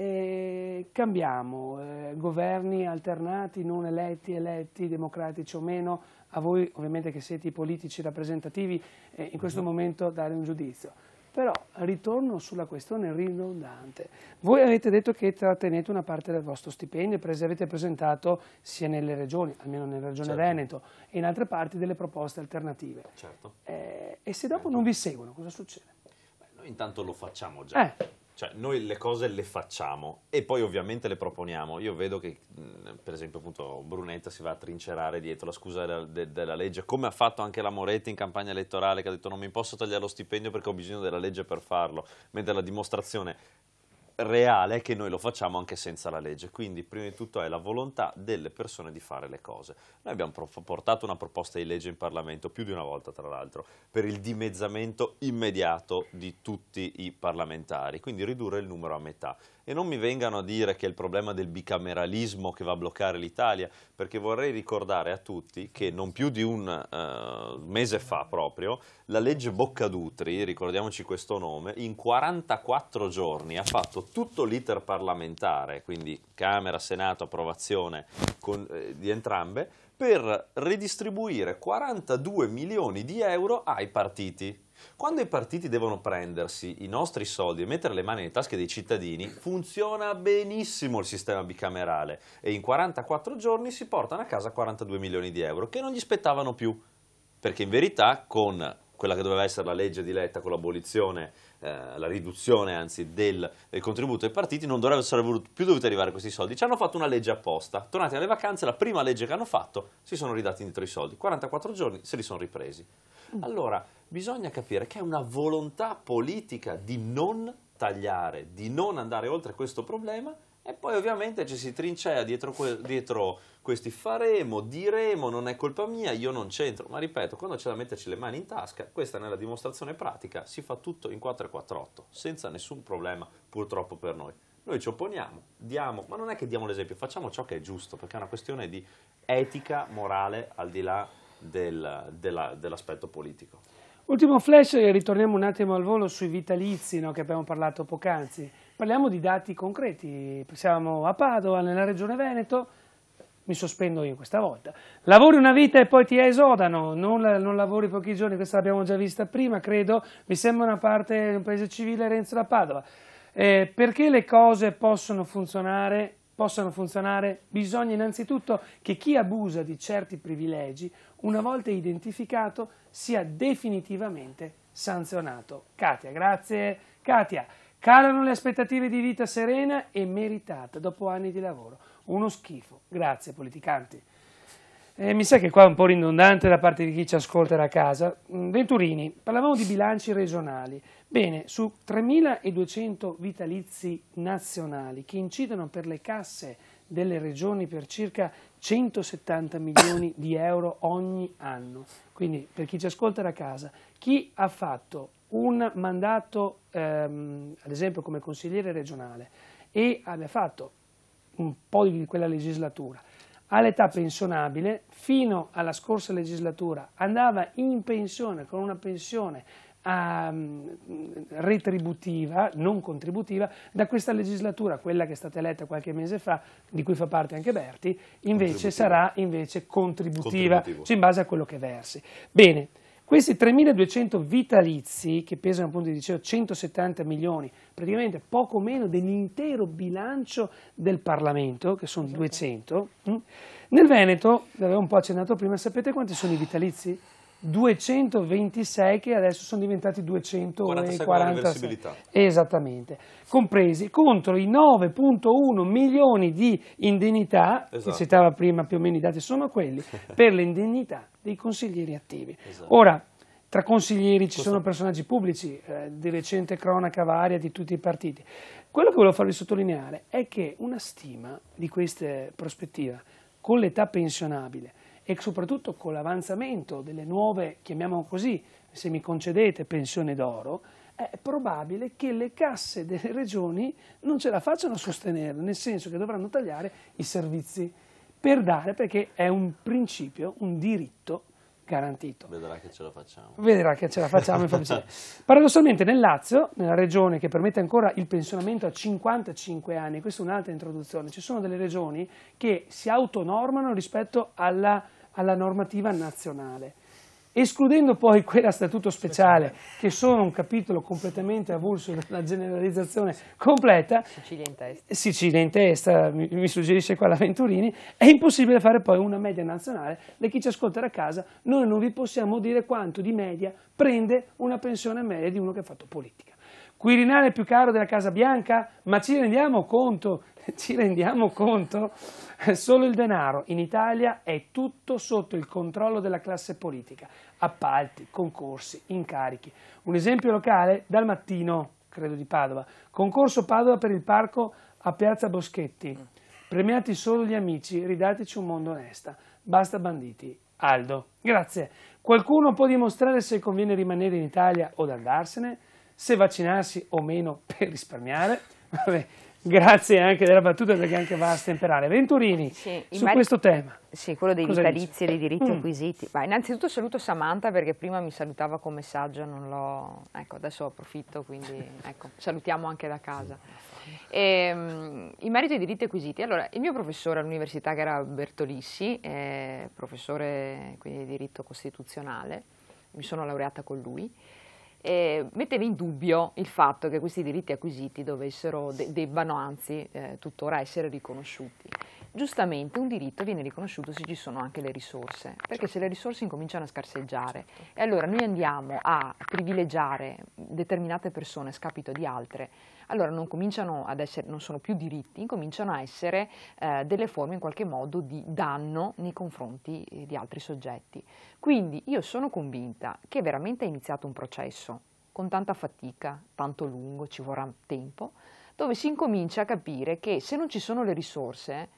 E eh, cambiamo, eh, governi alternati, non eletti, eletti, democratici o meno, a voi ovviamente che siete i politici rappresentativi eh, in questo esatto. momento dare un giudizio. Però ritorno sulla questione ridondante. Voi avete detto che trattenete una parte del vostro stipendio, perché avete presentato sia nelle regioni, almeno nella regione certo. Veneto, e in altre parti delle proposte alternative. Certo. Eh, e se dopo certo. non vi seguono, cosa succede? Beh, noi intanto lo facciamo già. Eh. Cioè, noi le cose le facciamo e poi ovviamente le proponiamo. Io vedo che, mm, per esempio, appunto, Brunetta si va a trincerare dietro la scusa della, de, della legge, come ha fatto anche la Moretti in campagna elettorale, che ha detto non mi posso tagliare lo stipendio perché ho bisogno della legge per farlo, mentre la dimostrazione reale che noi lo facciamo anche senza la legge, quindi prima di tutto è la volontà delle persone di fare le cose. Noi abbiamo portato una proposta di legge in Parlamento, più di una volta tra l'altro, per il dimezzamento immediato di tutti i parlamentari, quindi ridurre il numero a metà. E non mi vengano a dire che è il problema del bicameralismo che va a bloccare l'Italia, perché vorrei ricordare a tutti che non più di un uh, mese fa proprio, la legge Boccadutri, ricordiamoci questo nome, in 44 giorni ha fatto tutto l'iter parlamentare, quindi Camera, Senato, approvazione con, eh, di entrambe, per redistribuire 42 milioni di euro ai partiti. Quando i partiti devono prendersi i nostri soldi e mettere le mani nelle tasche dei cittadini, funziona benissimo il sistema bicamerale e in 44 giorni si portano a casa 42 milioni di euro che non gli spettavano più, perché in verità con quella che doveva essere la legge di Letta con l'abolizione, eh, la riduzione anzi del, del, contributo ai partiti, non dovrebbero più dovuti arrivare questi soldi. Ci hanno fatto una legge apposta. Tornati alle vacanze, la prima legge che hanno fatto, si sono ridati indietro i soldi. 44 giorni se li sono ripresi. Mm. Allora, bisogna capire che è una volontà politica di non tagliare, di non andare oltre questo problema e poi ovviamente ci si trincea dietro, que dietro, questi faremo, diremo, non è colpa mia, io non c'entro. Ma ripeto, quando c'è da metterci le mani in tasca, questa nella dimostrazione pratica si fa tutto in 448, senza nessun problema purtroppo per noi. Noi ci opponiamo, diamo, ma non è che diamo l'esempio, facciamo ciò che è giusto, perché è una questione di etica, morale, al di là del, dell'aspetto politico. Ultimo flash, ritorniamo un attimo al volo sui vitalizi no, che abbiamo parlato poc'anzi. Parliamo di dati concreti, siamo a Padova, nella regione Veneto, mi sospendo io questa volta. Lavori una vita e poi ti esodano, non, non lavori pochi giorni, questa l'abbiamo già vista prima, credo, mi sembra una parte di un paese civile Renzo da Padova. Eh, perché le cose possono funzionare possano funzionare, bisogna innanzitutto che chi abusa di certi privilegi, una volta identificato, sia definitivamente sanzionato. Katia, grazie. Katia. Calano le aspettative di vita serena e meritata dopo anni di lavoro. Uno schifo. Grazie, politicanti. Eh, mi sa che qua è un po' ridondante da parte di chi ci ascolta da casa. Mm, Venturini, parlavamo di bilanci regionali. Bene, su 3.200 vitalizi nazionali che incidono per le casse delle regioni per circa 170 milioni di euro ogni anno. Quindi, per chi ci ascolta da casa, chi ha fatto un mandato, ehm, ad esempio come consigliere regionale, e abbia fatto un po' di quella legislatura all'età pensionabile, fino alla scorsa legislatura andava in pensione con una pensione um, retributiva, non contributiva, da questa legislatura, quella che è stata eletta qualche mese fa, di cui fa parte anche Berti, invece sarà invece contributiva, cioè in base a quello che versi. Bene. Questi 3.200 vitalizi, che pesano appunto, dicevo, 170 milioni, praticamente poco meno dell'intero bilancio del Parlamento, che sono 200, esatto. mm, nel Veneto, l'avevo un po' accennato prima, sapete quanti sono i vitalizi? 226 che adesso sono diventati 246 esattamente compresi contro i 9.1 milioni di indennità esatto. che citava prima più o meno i dati sono quelli *laughs* per le indennità dei consiglieri attivi esatto. ora tra consiglieri ci Questo... sono personaggi pubblici eh, di recente cronaca varia di tutti i partiti quello che volevo farvi sottolineare è che una stima di questa prospettiva con l'età pensionabile e soprattutto con l'avanzamento delle nuove, chiamiamolo così, se mi concedete, pensione d'oro, è probabile che le casse delle regioni non ce la facciano a sostenere, nel senso che dovranno tagliare i servizi per dare, perché è un principio, un diritto garantito. Vedrà che ce la facciamo. Vedrà che ce la facciamo. Paradossalmente nel Lazio, nella regione che permette ancora il pensionamento a 55 anni, questa è un'altra introduzione, ci sono delle regioni che si autonormano rispetto alla alla normativa nazionale. Escludendo poi quella statuto speciale, che sono un capitolo completamente avulso dalla generalizzazione completa, Sicilia in testa, Sicilia in testa mi, mi suggerisce qua la Venturini, è impossibile fare poi una media nazionale. E chi ci ascolta da casa, noi non vi possiamo dire quanto di media prende una pensione media di uno che ha fatto politica. Quirinale più caro della Casa Bianca? Ma ci rendiamo conto *laughs* ci rendiamo conto? Solo il denaro in Italia è tutto sotto il controllo della classe politica, appalti, concorsi, incarichi. Un esempio locale dal mattino, credo di Padova, concorso Padova per il parco a Piazza Boschetti, premiati solo gli amici, ridateci un mondo onesta, basta banditi. Aldo, grazie. Qualcuno può dimostrare se conviene rimanere in Italia o andarsene, se vaccinarsi o meno per risparmiare. Vabbè, Grazie anche della battuta perché anche va a stemperare. Venturini, sì, su questo tema. Sì, quello dei Cosa vitalizi e dei diritti mm. acquisiti. Ma innanzitutto saluto Samantha perché prima mi salutava con messaggio, non l'ho... Ecco, adesso approfitto, quindi ecco, salutiamo anche da casa. E, ehm, in merito ai diritti acquisiti, allora, il mio professore all'università che era Bertolissi, eh, professore quindi, di diritto costituzionale, mi sono laureata con lui, eh, metteva in dubbio il fatto che questi diritti acquisiti dovessero, de- debbano anzi eh, tuttora essere riconosciuti giustamente un diritto viene riconosciuto se ci sono anche le risorse, perché se le risorse incominciano a scarseggiare e allora noi andiamo a privilegiare determinate persone a scapito di altre, allora non cominciano ad essere, non sono più diritti, cominciano a essere eh, delle forme in qualche modo di danno nei confronti eh, di altri soggetti. Quindi io sono convinta che veramente è iniziato un processo con tanta fatica, tanto lungo, ci vorrà tempo, dove si incomincia a capire che se non ci sono le risorse,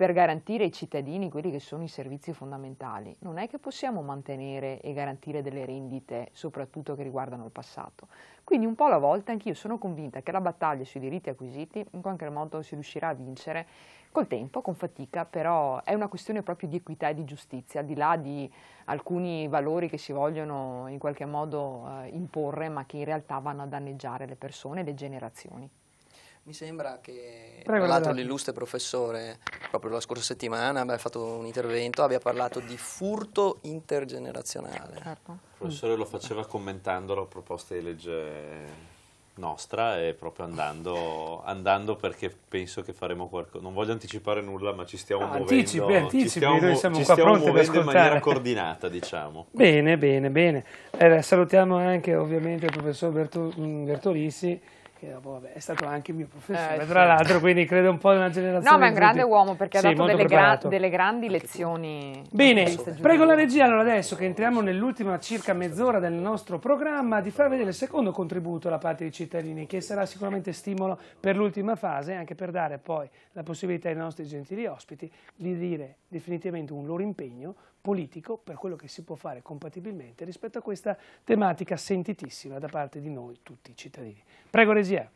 per garantire ai cittadini quelli che sono i servizi fondamentali, non è che possiamo mantenere e garantire delle rendite, soprattutto che riguardano il passato. Quindi un po' alla volta anch'io sono convinta che la battaglia sui diritti acquisiti in qualche modo si riuscirà a vincere col tempo, con fatica, però è una questione proprio di equità e di giustizia, al di là di alcuni valori che si vogliono in qualche modo eh, imporre, ma che in realtà vanno a danneggiare le persone e le generazioni. Mi sembra che Prego, tra l'altro l'illustre professore, proprio la scorsa settimana, abbia fatto un intervento, abbia parlato di furto intergenerazionale. Certo. Il professore lo faceva commentando la proposta di legge nostra e proprio andando, andando, perché penso che faremo qualcosa. Non voglio anticipare nulla, ma ci stiamo ah, muovendo. Anticipi, anticipi, ci stiamo, noi siamo ci qua stiamo pronti muovendo in maniera coordinata, diciamo. Bene, bene, bene. Eh, salutiamo anche ovviamente il professor Bertu Bertolissi che vabbè, è stato anche il mio professore, eh, tra sì. l'altro, quindi credo un po' di una generazione. No, ma è un grande tutti. uomo perché ha dato delle, gra- delle, grandi lezioni. Bene, prego la regia allora adesso che entriamo nell'ultima circa mezz'ora del nostro programma di far vedere il secondo contributo da parte dei cittadini che sarà sicuramente stimolo per l'ultima fase anche per dare poi la possibilità ai nostri gentili ospiti di dire definitivamente un loro impegno politico per quello che si può fare compatibilmente rispetto a questa tematica sentitissima da parte di noi tutti i cittadini. Prego Resia.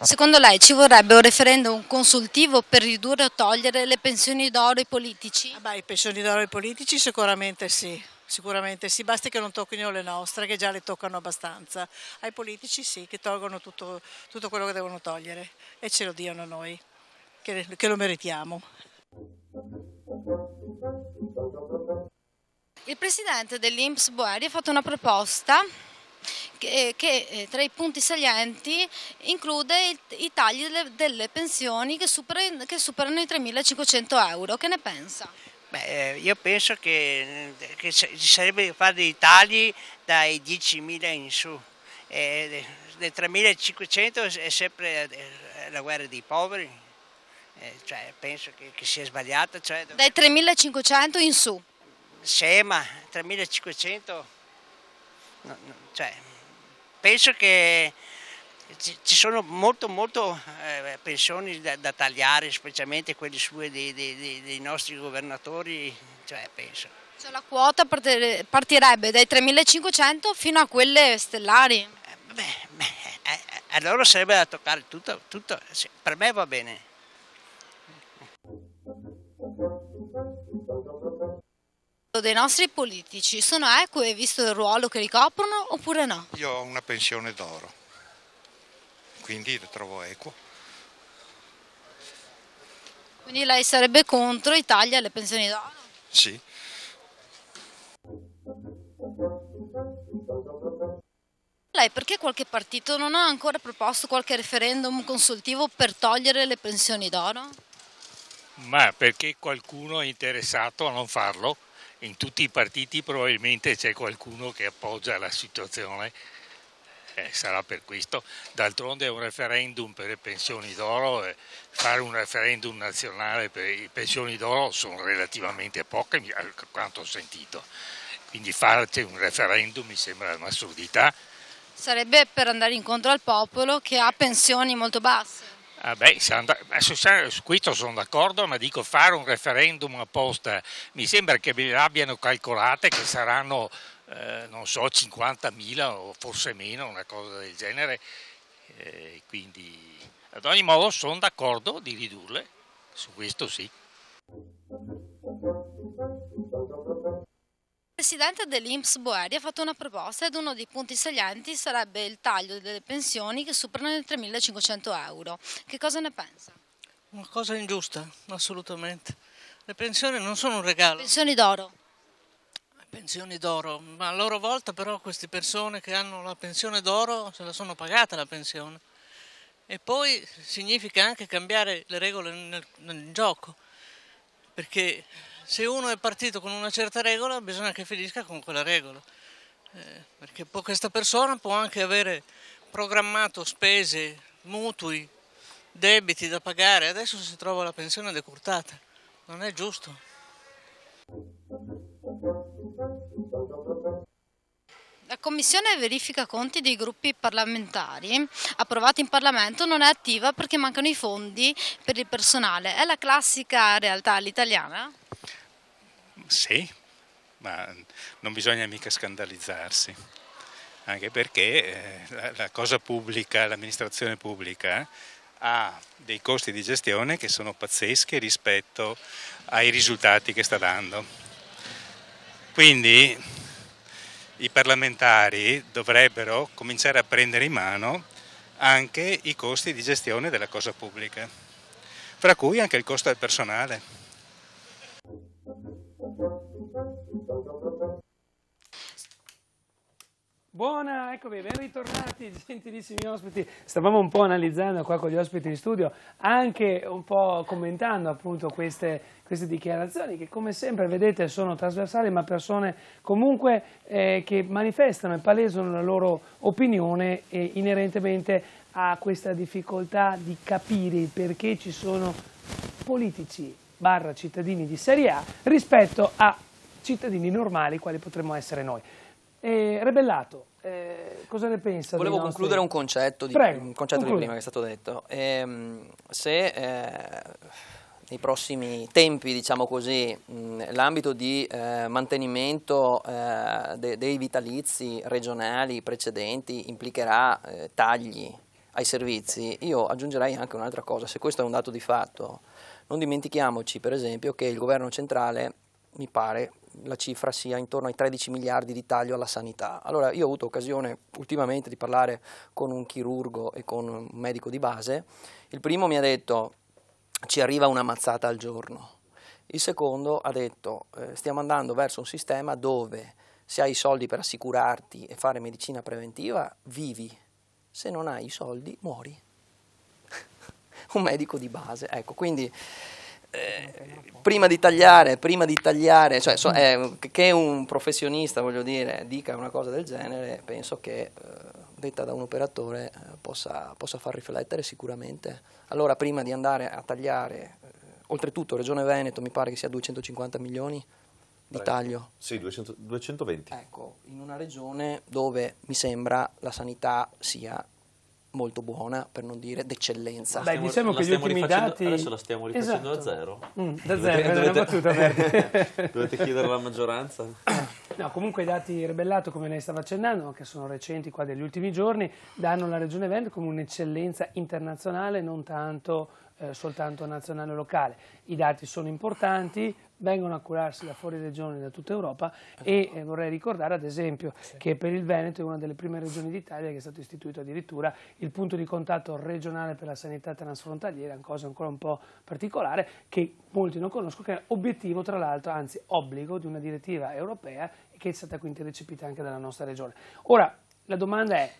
Secondo lei ci vorrebbe un referendum consultivo per ridurre o togliere le pensioni d'oro ai politici? Ah beh, i pensioni d'oro ai politici sicuramente sì, sicuramente sì, basta che non tocchino le nostre che già le toccano abbastanza. Ai politici sì, che tolgono tutto, tutto quello che devono togliere e ce lo diano noi che, che lo meritiamo. Il presidente dell'Inps Boeri ha fatto una proposta che, eh, che, eh, tra i punti salienti include il, i tagli delle, delle pensioni che superano, che superano, i 3.500 euro. Che ne pensa? Beh, eh, io penso che, che ci sarebbe fare dei tagli dai 10.000 in su. Eh, del 3.500 è sempre la guerra dei poveri. Eh, cioè, penso che, che, sia sbagliata. Cioè, Dai 3.500 in su? Sì, ma 3.500, no, no, cioè, penso che ci sono molto, molto eh, pensioni da, da, tagliare, specialmente quelle sue dei, dei, dei nostri governatori, cioè, penso. Cioè la quota partirebbe dai 3.500 fino a quelle stellari? Eh, beh, beh eh, allora sarebbe da toccare tutto, tutto, per me va bene. dei nostri politici sono eque visto il ruolo che ricoprono oppure no? Io ho una pensione d'oro, quindi la trovo equo. Quindi lei sarebbe contro Italia e le pensioni d'oro? Sì. Lei perché qualche partito non ha ancora proposto qualche referendum consultivo per togliere le pensioni d'oro? Ma perché qualcuno è interessato a non farlo? In tutti i partiti probabilmente c'è qualcuno che appoggia la situazione, eh, sarà per questo. D'altronde un referendum per le pensioni d'oro, fare un referendum nazionale per le pensioni d'oro sono relativamente poche, a quanto ho sentito. Quindi farci un referendum mi sembra un'assurdità. Sarebbe per andare incontro al popolo che ha pensioni molto basse. Ah beh, eh, su, su questo sono d'accordo, ma dico fare un referendum apposta, mi sembra che abbiano calcolato che saranno, eh, non so, 50.000 o forse meno, una cosa del genere, eh, quindi ad ogni modo sono d'accordo di ridurle, su questo sì. Il presidente dell'Inps Boeri ha fatto una proposta ed uno dei punti salienti sarebbe il taglio delle pensioni che superano i 3.500 euro. Che cosa ne pensa? Una cosa ingiusta, assolutamente. Le pensioni non sono un regalo. Pensioni d'oro. Pensioni d'oro, ma a loro volta però queste persone che hanno la pensione d'oro se la sono pagata la pensione. E poi significa anche cambiare le regole nel, nel gioco, perché se uno è partito con una certa regola bisogna che finisca con quella regola, eh, perché questa persona può anche avere programmato spese, mutui, debiti da pagare, adesso si trova la pensione decurtata, non è giusto. Commissione verifica conti dei gruppi parlamentari approvati in Parlamento non è attiva perché mancano i fondi per il personale. È la classica realtà all'italiana? Sì, ma non bisogna mica scandalizzarsi, anche perché eh, la cosa pubblica, l'amministrazione pubblica ha dei costi di gestione che sono pazzeschi rispetto ai risultati che sta dando. Quindi i parlamentari dovrebbero cominciare a prendere in mano anche i costi di gestione della cosa pubblica, fra cui anche il costo del personale. Buona, eccovi, ben ritornati *laughs* gentilissimi ospiti. Stavamo un po' analizzando qua con gli ospiti in studio, anche un po' commentando appunto queste, queste dichiarazioni che come sempre vedete sono trasversali ma persone comunque eh, che manifestano e palesano la loro opinione e inerentemente a questa difficoltà di capire perché ci sono politici barra cittadini di serie A rispetto a cittadini normali quali potremmo essere noi. Eh, Rebellato, eh, cosa ne pensa? Volevo nostri... concludere un concetto, di, Prego, un concetto di, prima che è stato detto. Ehm, se eh, nei prossimi tempi, diciamo così, mm, l'ambito di eh, mantenimento eh, de dei vitalizi regionali precedenti implicherà eh, tagli ai servizi, io aggiungerei anche un'altra cosa, se questo è un dato di fatto, non dimentichiamoci per esempio che il governo centrale, mi pare, la cifra sia intorno ai 13 miliardi di taglio alla sanità. Allora io ho avuto occasione ultimamente di parlare con un chirurgo e con un medico di base, il primo mi ha detto ci arriva una mazzata al giorno, il secondo ha detto eh, stiamo andando verso un sistema dove se hai i soldi per assicurarti e fare medicina preventiva vivi, se non hai i soldi muori. *laughs* un medico di base, ecco, quindi... Eh, prima di tagliare, prima di tagliare, cioè, so, eh, che un professionista, voglio dire, dica una cosa del genere, penso che eh, detta da un operatore eh, possa, possa, far riflettere sicuramente. Allora prima di andare a tagliare, oltretutto Regione Veneto mi pare che sia 250 milioni, di taglio. Sì, 200, 220. Ecco, in una regione dove mi sembra la sanità sia molto buona, per non dire d'eccellenza. Beh, stiamo, diciamo che gli ultimi dati... Adesso la stiamo rifacendo esatto. da zero. Mm, da dovete, zero, dovete, battuta, *laughs* dovete chiedere la maggioranza. *coughs* No, comunque i dati Rebellato, come lei stava accennando, che sono recenti qua degli ultimi giorni, danno alla Regione Veneto come un'eccellenza internazionale, non tanto eh, soltanto nazionale o locale. I dati sono importanti, vengono a curarsi da fuori regioni da tutta Europa e eh, vorrei ricordare ad esempio sì. che per il Veneto è una delle prime regioni d'Italia che è stato istituito addirittura il punto di contatto regionale per la sanità transfrontaliera, cosa ancora un po' particolare che molti non conoscono, che è obiettivo tra l'altro, anzi obbligo di una direttiva europea che è stata quindi recepita anche dalla nostra regione. Ora la domanda è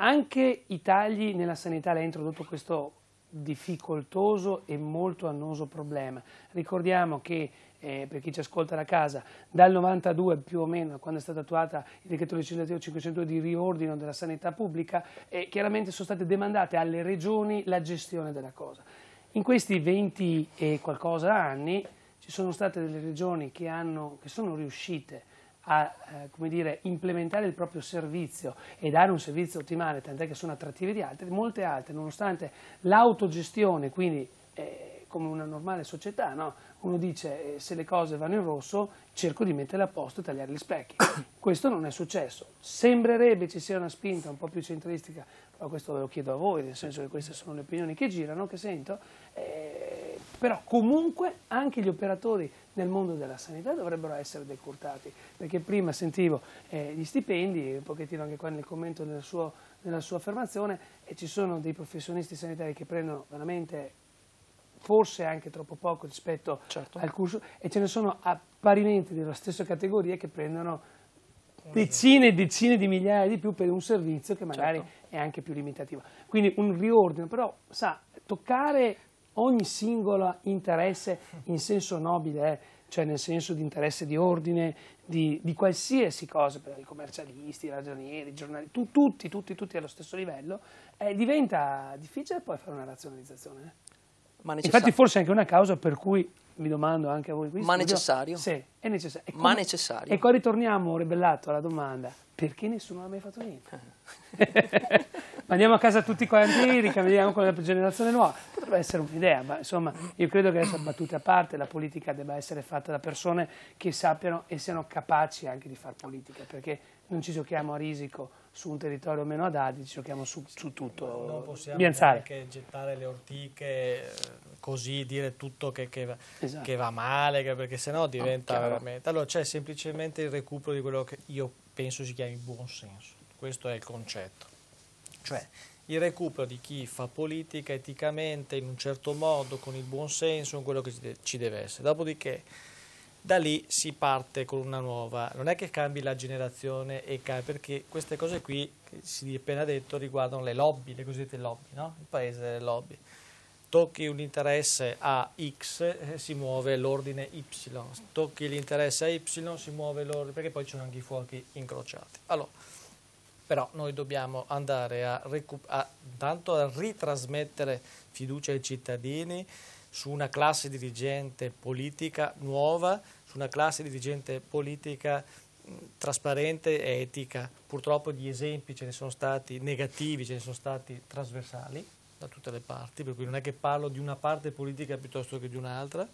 anche i tagli nella sanità, lei ha introdotto questo difficoltoso e molto annoso problema. Ricordiamo che eh, per chi ci ascolta da casa, dal 92 più o meno, quando è stato attuata il decreto legislativo 502 di riordino della sanità pubblica, eh, chiaramente sono state demandate alle regioni la gestione della cosa. In questi 20 e qualcosa anni ci sono state delle regioni che, hanno, che sono riuscite a eh, dire, implementare il proprio servizio e dare un servizio ottimale, tant'è che sono attrattive di altre, molte altre, nonostante l'autogestione, quindi eh, come una normale società, no? uno dice eh, se le cose vanno in rosso cerco di mettere a posto e tagliare gli specchi. *coughs* Questo non è successo. Sembrerebbe ci sia una spinta un po' più centristica, ma questo ve lo chiedo a voi, nel senso che queste sono le opinioni che girano, che sento, eh, però comunque anche gli operatori nel mondo della sanità dovrebbero essere decurtati, perché prima sentivo eh, gli stipendi, un pochettino anche qua nel commento della sua, nella sua affermazione, e ci sono dei professionisti sanitari che prendono veramente forse anche troppo poco rispetto certo. al curso, e ce ne sono apparimenti della stessa categoria che prendono decine e decine di migliaia di più per un servizio che magari certo. è anche più limitativo. Quindi un riordino, però sa, toccare ogni singolo interesse in senso nobile, eh. cioè nel senso di interesse di ordine, di, di qualsiasi cosa, per i commercialisti, i ragionieri, i giornali, tu, tutti, tutti, tutti allo stesso livello, eh, diventa difficile poi fare una razionalizzazione. Eh? Infatti forse è anche una causa per cui mi domando anche a voi. Qui Ma studio, necessario? Sì, è necessario. Ma necessario. E qua ritorniamo, ribellato, alla domanda. Perché nessuno ha mai fatto niente? Eh. *laughs* Andiamo a casa tutti quanti, ricambiamo con la generazione nuova. Potrebbe essere un'idea, ma insomma, io credo che adesso, battute a parte, la politica debba essere fatta da persone che sappiano e siano capaci anche di fare politica, perché non ci giochiamo a risico su un territorio meno adatto, ci giochiamo su, su tutto. Non possiamo Bianzare. anche gettare le ortiche eh, così, dire tutto che, che, esatto. che va male, perché sennò diventa no, veramente... Allora c'è semplicemente il recupero di quello che io penso si chiami buonsenso. Questo è il concetto. Cioè, il recupero di chi fa politica eticamente, in un certo modo, con il buonsenso, con quello che ci deve essere. Dopodiché, da lì si parte con una nuova. Non è che cambi la generazione e cambi, perché queste cose qui, che si è appena detto, riguardano le lobby, le cosiddette lobby, no? Il paese delle lobby tocchi un interesse a X eh, si muove l'ordine Y, tocchi l'interesse a Y si muove l'ordine, perché poi ci sono anche i fuochi incrociati. Allora, però noi dobbiamo andare a, a, tanto a ritrasmettere fiducia ai cittadini su una classe dirigente politica nuova, su una classe dirigente politica trasparente e etica. Purtroppo gli esempi ce ne sono stati negativi, ce ne sono stati trasversali da tutte le parti, per cui non è che parlo di una parte politica piuttosto che di un'altra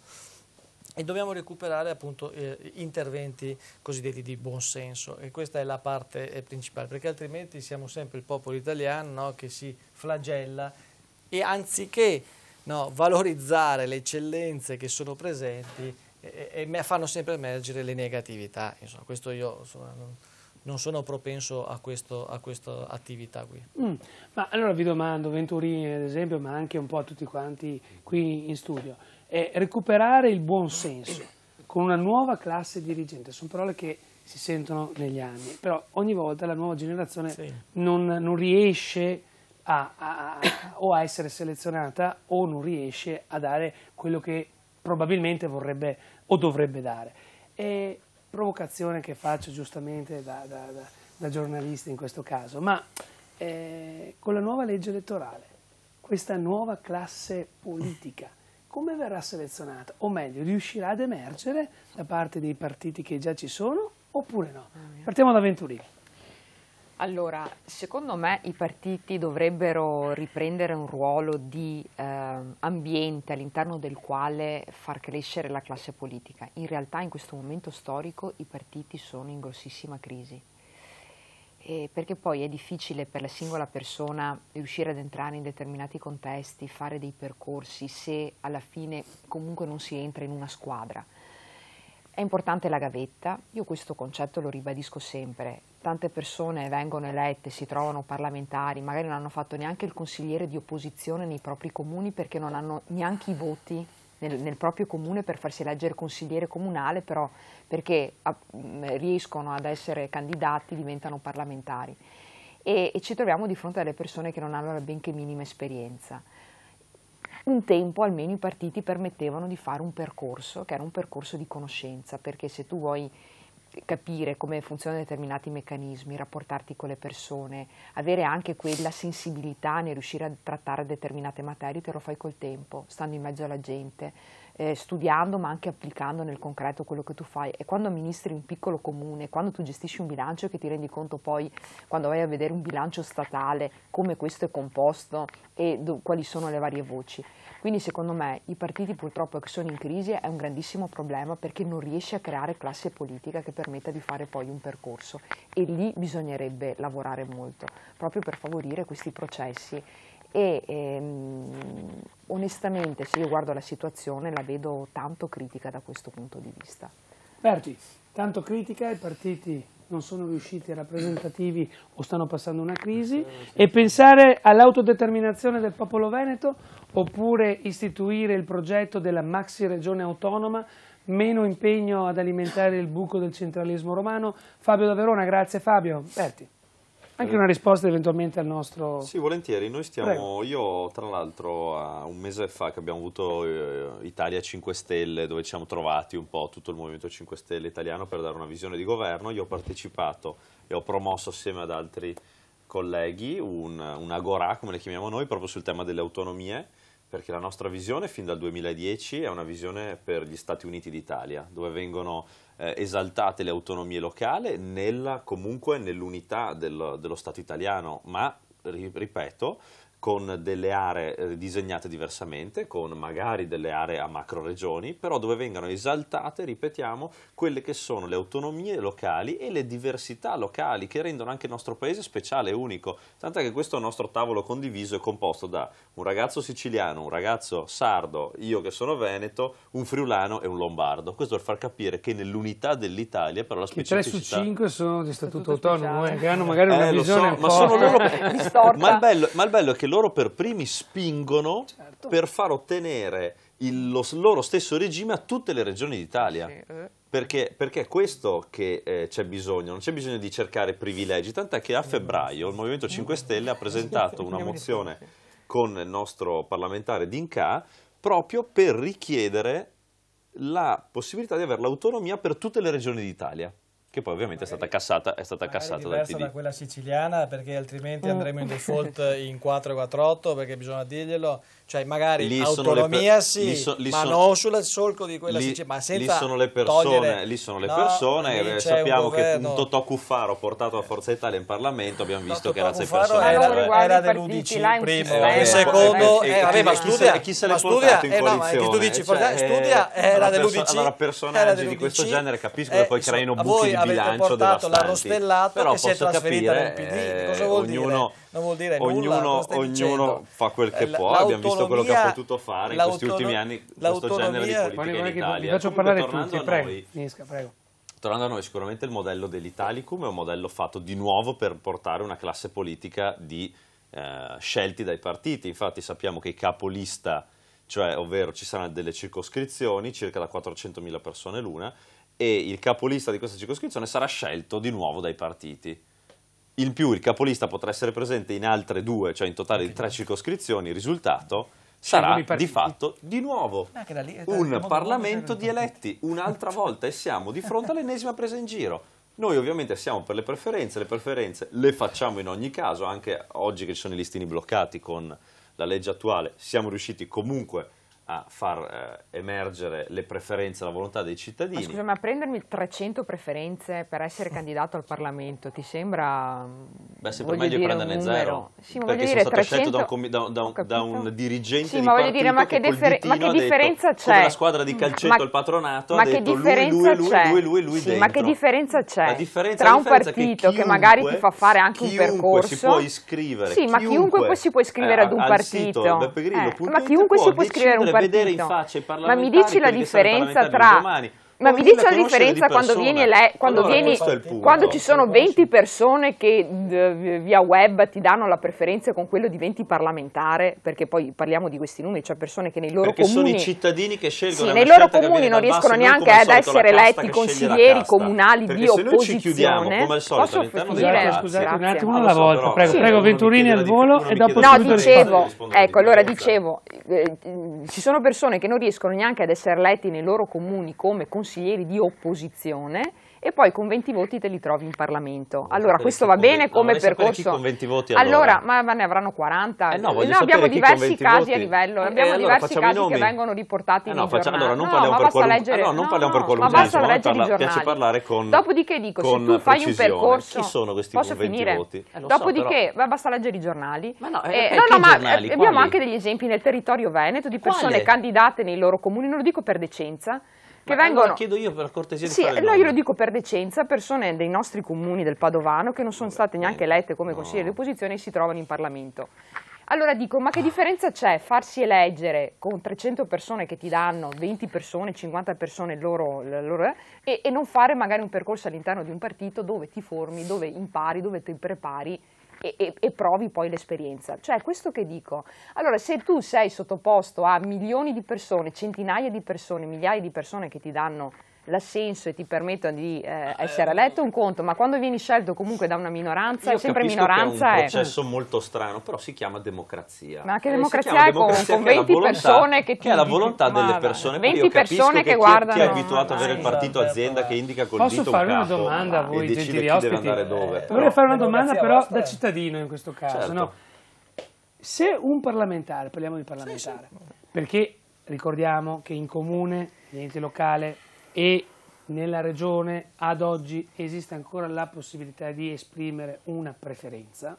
e dobbiamo recuperare appunto eh, interventi cosiddetti di buonsenso e questa è la parte eh, principale perché altrimenti siamo sempre il popolo italiano no, che si flagella e anziché no, valorizzare le eccellenze che sono presenti eh, fanno sempre emergere le negatività insomma questo io insomma, non non sono propenso a, questo, a questa attività qui. Mm. Ma allora vi domando, Venturini ad esempio, ma anche un po' a tutti quanti qui in studio, è recuperare il buon senso con una nuova classe dirigente, sono parole che si sentono negli anni, però ogni volta la nuova generazione sì. non, non, riesce a, a, a, o a essere selezionata o non riesce a dare quello che probabilmente vorrebbe o dovrebbe dare. E provocazione che faccio giustamente da, da, da, da giornalista in questo caso, ma eh, con la nuova legge elettorale, questa nuova classe politica, come verrà selezionata? O meglio, riuscirà ad emergere da parte dei partiti che già ci sono oppure no? Partiamo da Venturini. Allora, secondo me i partiti dovrebbero riprendere un ruolo di eh, ambiente all'interno del quale far crescere la classe politica. In realtà in questo momento storico i partiti sono in grossissima crisi, e perché poi è difficile per la singola persona riuscire ad entrare in determinati contesti, fare dei percorsi se alla fine comunque non si entra in una squadra. È importante la gavetta, io questo concetto lo ribadisco sempre, tante persone vengono elette, si trovano parlamentari, magari non hanno fatto neanche il consigliere di opposizione nei propri comuni perché non hanno neanche i voti nel, nel, proprio comune per farsi eleggere consigliere comunale, però perché a, ah, mm, riescono ad essere candidati diventano parlamentari. E, e, ci troviamo di fronte alle persone che non hanno la benché minima esperienza. Un tempo almeno i partiti permettevano di fare un percorso, che era un percorso di conoscenza, perché se tu vuoi capire come funzionano determinati meccanismi, rapportarti con le persone, avere anche quella sensibilità nel riuscire a trattare determinate materie, te lo fai col tempo, stando in mezzo alla gente eh, studiando ma anche applicando nel concreto quello che tu fai e quando amministri un piccolo comune, quando tu gestisci un bilancio che ti rendi conto poi quando vai a vedere un bilancio statale come questo è composto e do, quali sono le varie voci. Quindi secondo me i partiti purtroppo che sono in crisi è un grandissimo problema perché non riesci a creare classe politica che permetta di fare poi un percorso e lì bisognerebbe lavorare molto proprio per favorire questi processi e ehm, onestamente se io guardo la situazione la vedo tanto critica da questo punto di vista. Berti, tanto critica i partiti non sono riusciti rappresentativi o stanno passando una crisi eh, e pensare all'autodeterminazione del popolo veneto oppure istituire il progetto della maxi regione autonoma meno impegno ad alimentare il buco del centralismo romano. Fabio da Verona, grazie Fabio. Berti. Anche una risposta eventualmente al nostro... Sì, volentieri. Noi stiamo, Prego. io tra l'altro un mese fa che abbiamo avuto eh, Italia 5 Stelle, dove ci siamo trovati un po' tutto il Movimento 5 Stelle italiano per dare una visione di governo, io ho partecipato e ho promosso assieme ad altri colleghi un, un agorà, come le chiamiamo noi, proprio sul tema delle autonomie, perché la nostra visione fin dal 2010 è una visione per gli Stati Uniti d'Italia, dove vengono eh, esaltate le autonomie locali nella, comunque nell'unità dello, dello Stato italiano, ma ripeto, con delle aree eh, disegnate diversamente, con magari delle aree a macro regioni, però dove vengano esaltate, ripetiamo, quelle che sono le autonomie locali e le diversità locali che rendono anche il nostro paese speciale e unico, tant'è che questo nostro tavolo condiviso è composto da un ragazzo siciliano, un ragazzo sardo, io che sono veneto, un friulano e un lombardo. Questo per far capire che nell'unità dell'Italia però la specificità... 3 su 5 sono di statuto, autonomo, eh, che hanno magari eh, una visione so, ma, loro... *laughs* ma, il bello, ma il bello è che loro loro per primi spingono certo. per far ottenere il lo, loro stesso regime a tutte le regioni d'Italia. Sì, eh. Perché, perché, è questo che eh, c'è bisogno, non c'è bisogno di cercare privilegi, tant'è che a febbraio il Movimento 5 Stelle ha presentato una mozione con il nostro parlamentare D'Inca proprio per richiedere la possibilità di avere l'autonomia per tutte le regioni d'Italia che poi ovviamente è stata cassata, è stata cassata dal PD. da quella siciliana perché altrimenti mm. andremo in default in 448 perché bisogna dirglielo, cioè magari lì autonomia sì, lì so, lì ma sono, non sul solco di quella siciliana, ma senza lì sono le persone, togliere. lì sono le no, persone, eh, sappiamo un che un Totò Cuffaro portato a Forza Italia in Parlamento, abbiamo visto Totò che razza di persone era, era dell'11 primo, eh, eh, secondo eh, eh vabbè, studia, chi se l'è portato in coalizione? tu dici, studia era dell'11 allora personaggi di questo genere capisco che poi creino buchi di avete portato la Rostellata Però che si è trasferita capire, nel PD. Eh, cosa vuol ognuno, dire? Non vuol dire ognuno, nulla. Ognuno fa quel che eh, può. Abbiamo visto quello che ha potuto fare in questi ultimi anni questo genere di politica in Italia. faccio parlare tutti, prego. prego tornando a noi, sicuramente il modello dell'Italicum è un modello fatto di nuovo per portare una classe politica di, eh, scelti dai partiti. Infatti sappiamo che i capolista, cioè ovvero ci saranno delle circoscrizioni, circa da 400.000 persone l'una, e il capolista di questa circoscrizione sarà scelto di nuovo dai partiti. In più il capolista potrà essere presente in altre due, cioè in totale okay. tre circoscrizioni, il risultato sarà di fatto di nuovo ah, da lì, da un Parlamento di eletti, un'altra *laughs* volta e siamo di fronte all'ennesima presa in giro. Noi ovviamente siamo per le preferenze, le preferenze le facciamo in ogni caso, anche oggi che ci sono i listini bloccati con la legge attuale, siamo riusciti comunque a a far eh, emergere le preferenze e la volontà dei cittadini. Ma scusa, ma prendermi 300 preferenze per essere *laughs* candidato al Parlamento ti sembra... Mm, Beh, sembra meglio prenderne zero, sì, perché sono stato 300... scelto da un, da, da, da un, dirigente sì, di ma dire, ma che, che differ- ma che differenza detto, c'è? Come la squadra di calcetto, ma, il patronato, ma che detto, differenza lui, lui, c'è? lui, lui, lui, sì, Ma che differenza c'è differenza, tra un partito che, chiunque, che, magari ti fa fare anche un percorso... si può iscrivere. Sì, ma chiunque, eh, eh, si può iscrivere ad un partito. ma chiunque si può iscrivere a un partito vedere in faccia i parlamentari. Ma mi dici la differenza tra ma vi dice la differenza di quando vieni, ele- quando, allora, vieni quando, ci sono 20 persone che via web ti danno la preferenza con quello diventi parlamentare, perché poi parliamo di questi numeri, cioè persone che nei loro perché comuni... sono i cittadini che scelgono... Sì, nei loro comuni non riescono neanche ad essere eletti consiglieri comunali perché di opposizione. Se noi ci chiudiamo, come al solito, Posso finire? Scusate, un attimo alla volta, prego, sì, prego Venturini al volo e dopo... No, dicevo, ecco, allora dicevo, eh, ci sono persone che non riescono neanche ad essere eletti nei loro comuni come consiglieri consiglieri di opposizione e poi con 20 voti te li trovi in Parlamento. Allora, questo va bene come percorso. Con 20 voti allora. allora ma, ma, ne avranno 40. Eh no, noi abbiamo diversi casi voti. a livello, eh, abbiamo allora, diversi casi che vengono riportati eh, no, faccia, allora, non parliamo no, per qualun... leggere, ah, no, non parliamo per qualunque. Ma basta leggere parla... i giornali. Piace parlare con Dopodiché dico, con se tu fai un percorso Chi sono questi posso finire? voti? Eh, Dopodiché però... basta leggere i giornali. Ma no, eh, eh, no, ma abbiamo anche degli esempi nel territorio veneto di persone candidate nei loro comuni, non lo dico per decenza, che Ma vengono... Allora chiedo io per cortesia di sì, no, io lo dico per decenza, persone dei nostri comuni del Padovano che non sono state neanche elette come no. consiglieri di opposizione e si trovano in Parlamento. Allora dico, ma che differenza c'è farsi eleggere con 300 persone che ti danno 20 persone, 50 persone loro, loro eh, e, e non fare magari un percorso all'interno di un partito dove ti formi, dove impari, dove ti prepari e, e, e provi poi l'esperienza. Cioè, questo che dico. Allora, se tu sei sottoposto a milioni di persone, centinaia di persone, migliaia di persone che ti danno l'assenso e ti permettono di eh, ah, eh essere eletto un conto, ma quando vieni scelto comunque da una minoranza, è sempre minoranza. Che è un processo è... molto strano, però si chiama democrazia. Ma che eh, democrazia è con, democrazia con 20 volontà, persone che ti... Che è la volontà delle persone. 20 persone che, che guardano... Chi è abituato ad avere il eh, partito azienda che indica col Posso dito fare un capo, domanda a voi, gentili ospiti? Dove, Vorrei fare una domanda però da cittadino in questo caso, certo. no? se un parlamentare, parliamo di parlamentare, sì, sì. perché ricordiamo che in comune, in ente locale, e nella regione ad oggi esiste ancora la possibilità di esprimere una preferenza,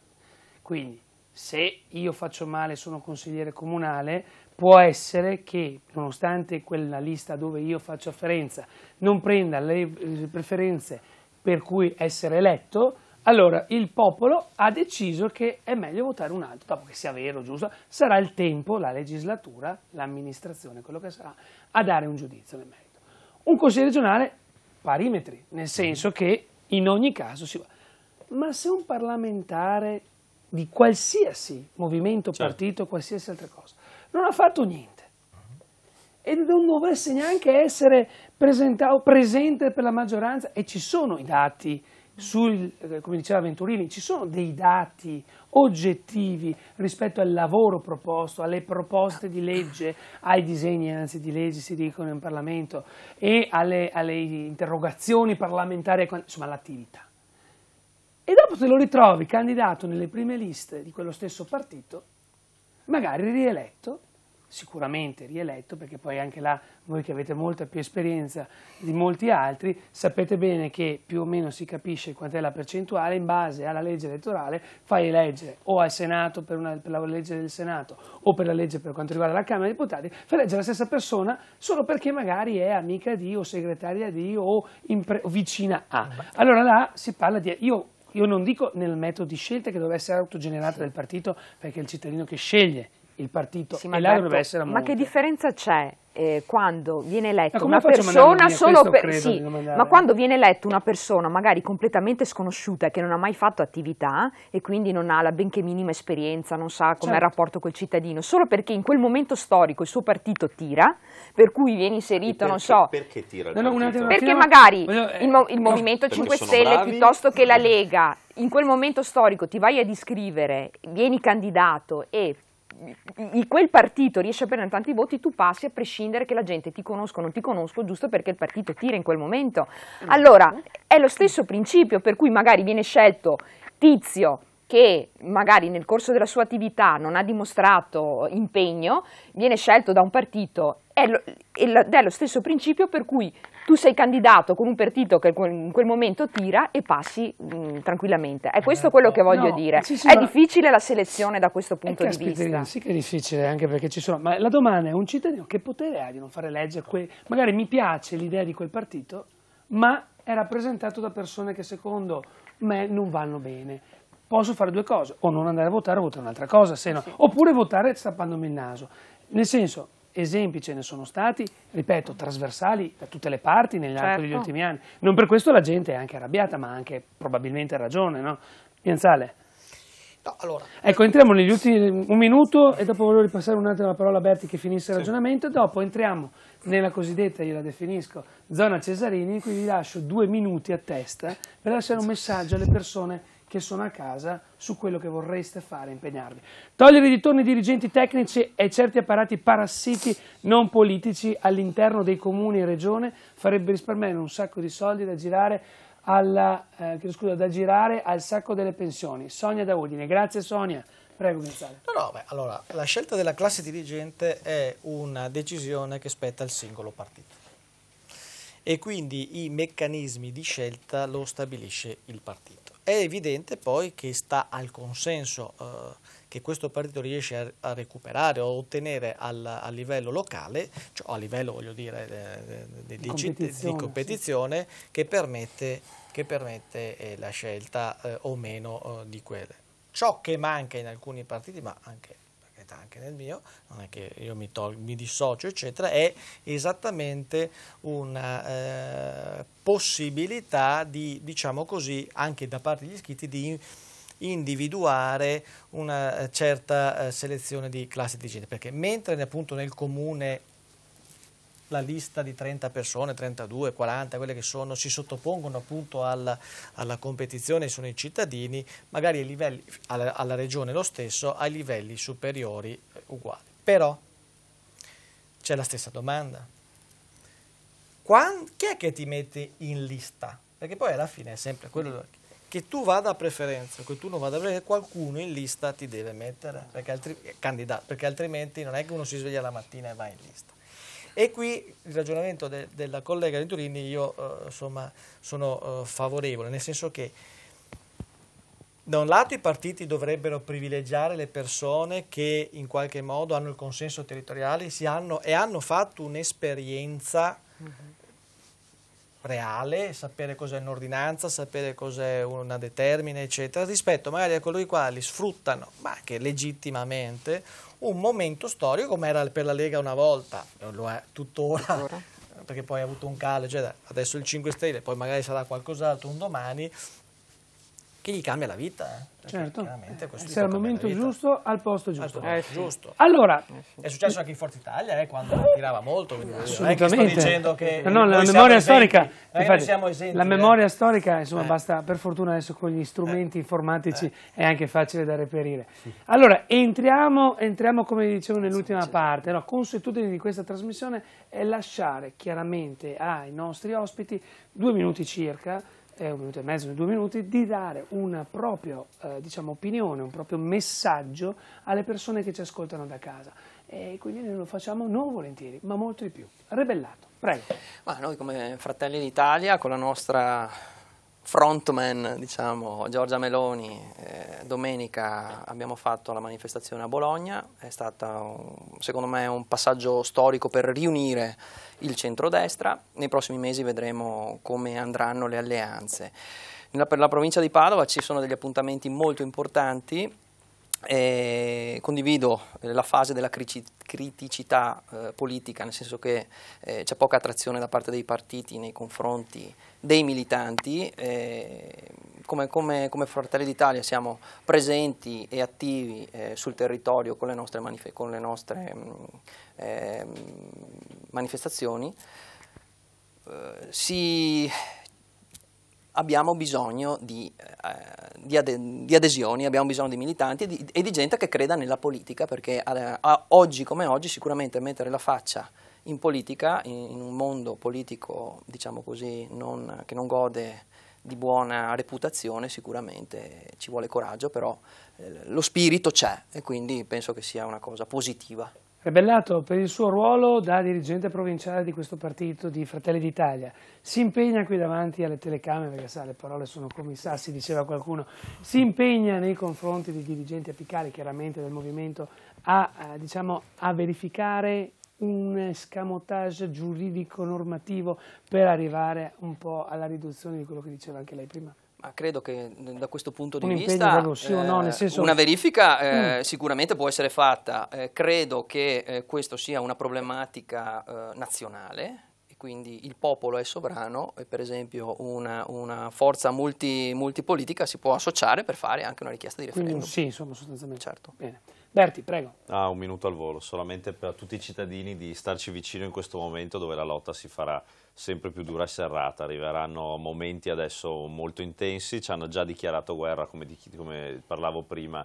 quindi se io faccio male sono consigliere comunale, può essere che nonostante quella lista dove io faccio afferenza non prenda le preferenze per cui essere eletto, allora il popolo ha deciso che è meglio votare un altro, dopo che sia vero, giusto, sarà il tempo, la legislatura, l'amministrazione, quello che sarà, a dare un giudizio nel merito. Un consiglio regionale parimetri, nel mm. senso che in ogni caso si va. Ma se un parlamentare di qualsiasi movimento, certo. partito, qualsiasi altra cosa, non ha fatto niente e non dovesse neanche essere presente per la maggioranza, e ci sono i dati sul, eh, come diceva Venturini, ci sono dei dati oggettivi rispetto al lavoro proposto, alle proposte di legge, ai disegni anzi di legge si dicono in Parlamento e alle, alle interrogazioni parlamentari, insomma all'attività. E dopo te lo ritrovi candidato nelle prime liste di quello stesso partito, magari rieletto sicuramente rieletto, perché poi anche là voi che avete molta più esperienza di molti altri, sapete bene che più o meno si capisce quant'è la percentuale in base alla legge elettorale, fai eleggere o al Senato per, una, per la legge del Senato o per la legge per quanto riguarda la Camera dei Deputati, fai eleggere la stessa persona solo perché magari è amica di o segretaria di o, o vicina a. Allora là si parla di... Io io non dico nel metodo di scelta che deve essere autogenerata sì. dal partito perché è il cittadino che sceglie il partito sì, essere Alberto, ma che differenza c'è eh, quando viene eletta una persona solo per sì, ma quando viene eletta una persona magari completamente sconosciuta che non ha mai fatto attività e quindi non ha la benché minima esperienza, non sa com'è certo. il rapporto col cittadino, solo perché in quel momento storico il suo partito tira, per cui viene inserito, perché, non so, perché tira no, no, perché magari eh, il, mo il no, Movimento 5 Stelle bravi, piuttosto che la Lega in quel momento storico ti vai ad iscrivere, vieni candidato e quel partito riesce a prendere tanti voti, tu passi a prescindere che la gente ti conosca o non ti conosca, giusto perché il partito tira in quel momento. Mm-hmm. Allora, è lo stesso principio per cui magari viene scelto Tizio che magari nel corso della sua attività non ha dimostrato impegno, viene scelto da un partito è, lo, è, lo, è lo stesso principio per cui tu sei candidato con un partito che in quel momento tira e passi mh, mm, tranquillamente. È questo quello che certo. voglio no, dire. Sì, sì, è difficile la selezione da questo punto eh, di vista. Sì che è difficile, anche perché ci sono... Ma la domanda è, un cittadino che potere ha di non fare legge? Que... Magari mi piace l'idea di quel partito, ma è rappresentato da persone che secondo me non vanno bene posso fare due cose, o non andare a votare o votare un'altra cosa, no. sì. oppure votare stappandomi il naso. Nel senso, esempi ce ne sono stati, ripeto, trasversali da tutte le parti negli certo. degli ultimi anni. Non per questo la gente è anche arrabbiata, ma anche probabilmente ha ragione, no? Pianzale. No, allora. Ecco, entriamo negli ultimi un minuto e dopo volevo ripassare un attimo la parola a Berti che finisse il sì. ragionamento, dopo entriamo nella cosiddetta, io la definisco, zona Cesarini, in cui vi lascio due minuti a testa per lasciare un messaggio alle persone che sono a casa su quello che vorreste fare, impegnarvi. Togliere i ritorni dirigenti tecnici e certi apparati parassiti non politici all'interno dei comuni e regione farebbe risparmiare un sacco di soldi da girare, alla, eh, scusa, da girare al sacco delle pensioni. Sonia da Udine, grazie Sonia. Prego, Gonzalo. No, no, beh, allora, la scelta della classe dirigente è una decisione che spetta al singolo partito e quindi i meccanismi di scelta lo stabilisce il partito. È evidente poi che sta al consenso eh, che questo partito riesce a, a recuperare o ottenere al, a livello locale, cioè a livello voglio dire eh, eh, di, di competizione, di competizione sì. che permette, che permette eh, la scelta eh, o meno eh, di quelle. Ciò che manca in alcuni partiti, ma anche metà anche nel mio, non è che io mi, tol- mi dissocio, eccetera, è esattamente una eh, possibilità di, diciamo così, anche da parte degli iscritti di individuare una eh, certa eh, selezione di classi di genere, perché mentre appunto nel comune la lista di 30 persone, 32, 40, quelle che sono, si sottopongono appunto alla, alla competizione, sono i cittadini, magari ai livelli, alla, alla regione lo stesso, ai livelli superiori eh, uguali. Però c'è la stessa domanda. Quando, chi è che ti mette in lista? Perché poi alla fine è sempre quello mm. che tu vada a preferenza, che tu non vada a preferenza, qualcuno in lista ti deve mettere, perché, altri, eh, candidato, perché altrimenti non è che uno si sveglia la mattina e va in lista. E qui il ragionamento de, della collega di Turini io eh, insomma, sono eh, favorevole, nel senso che da un lato i partiti dovrebbero privilegiare le persone che in qualche modo hanno il consenso territoriale hanno, e hanno fatto un'esperienza mm-hmm. reale, sapere cos'è un'ordinanza, sapere cos'è una determina, eccetera, rispetto magari a coloro i quali sfruttano, ma anche legittimamente, un momento storico come era per la Lega una volta, lo è tuttora, perché poi ha avuto un calo, eccetera. adesso il 5 Stelle, poi magari sarà qualcos'altro un domani, che gli cambia la vita. Eh. Certo, eh, se al momento giusto, al posto giusto. Al posto, eh, giusto. Allora, eh, è successo anche in Forza Italia eh, quando tirava molto. Assolutamente. No, no, la memoria storica, esenti, infatti, esenti, la memoria storica, insomma, basta, per fortuna adesso con gli strumenti informatici è anche facile da reperire. Allora, entriamo, entriamo come dicevo nell'ultima parte, La consuetudine di questa trasmissione è lasciare chiaramente ai nostri ospiti due minuti circa eh, un minuto e mezzo, due minuti, di dare una propria eh, diciamo, opinione, un proprio messaggio alle persone che ci ascoltano da casa. E quindi noi lo facciamo non volentieri, ma molto di più. Rebellato, prego. Ma noi come Fratelli d'Italia, con la nostra frontman, diciamo, Giorgia Meloni, eh, domenica abbiamo fatto la manifestazione a Bologna, è stato secondo me un passaggio storico per riunire il centrodestra, nei prossimi mesi vedremo come andranno le alleanze. Nella, per la provincia di Padova ci sono degli appuntamenti molto importanti, eh, condivido la fase della criticità eh, politica, nel senso che eh, c'è poca attrazione da parte dei partiti nei confronti dei militanti. Eh, come, come, come, Fratelli d'Italia siamo presenti e attivi eh, sul territorio con le nostre, manif con le nostre mh, mm, ehm, manifestazioni. Eh, si, abbiamo bisogno di, eh, di, ade di, adesioni, abbiamo bisogno di militanti e di, e di gente che creda nella politica, perché eh, oggi come oggi sicuramente mettere la faccia in politica, in, un mondo politico diciamo così, non, che non gode di buona reputazione sicuramente ci vuole coraggio, però eh, lo spirito c'è e quindi penso che sia una cosa positiva. Rebellato per il suo ruolo da dirigente provinciale di questo partito di Fratelli d'Italia, si impegna qui davanti alle telecamere, perché sa le parole sono come i sassi, diceva qualcuno, si impegna nei confronti dei dirigenti apicali chiaramente del movimento a, a, eh, diciamo, a verificare un escamotage giuridico normativo per arrivare un po' alla riduzione di quello che diceva anche lei prima? Ma credo che da questo punto di vista sì eh, no, senso... una verifica eh, mm. sicuramente può essere fatta. Eh, credo che eh, questa sia una problematica eh, nazionale quindi il popolo è sovrano e per esempio una, una forza multi, multipolitica si può associare per fare anche una richiesta di referendum. Quindi sì, insomma, sostanzialmente. Certo. Bene. Berti, prego. Ah, un minuto al volo, solamente per tutti i cittadini di starci vicino in questo momento dove la lotta si farà sempre più dura e serrata, arriveranno momenti adesso molto intensi, ci hanno già dichiarato guerra, come, di, come parlavo prima,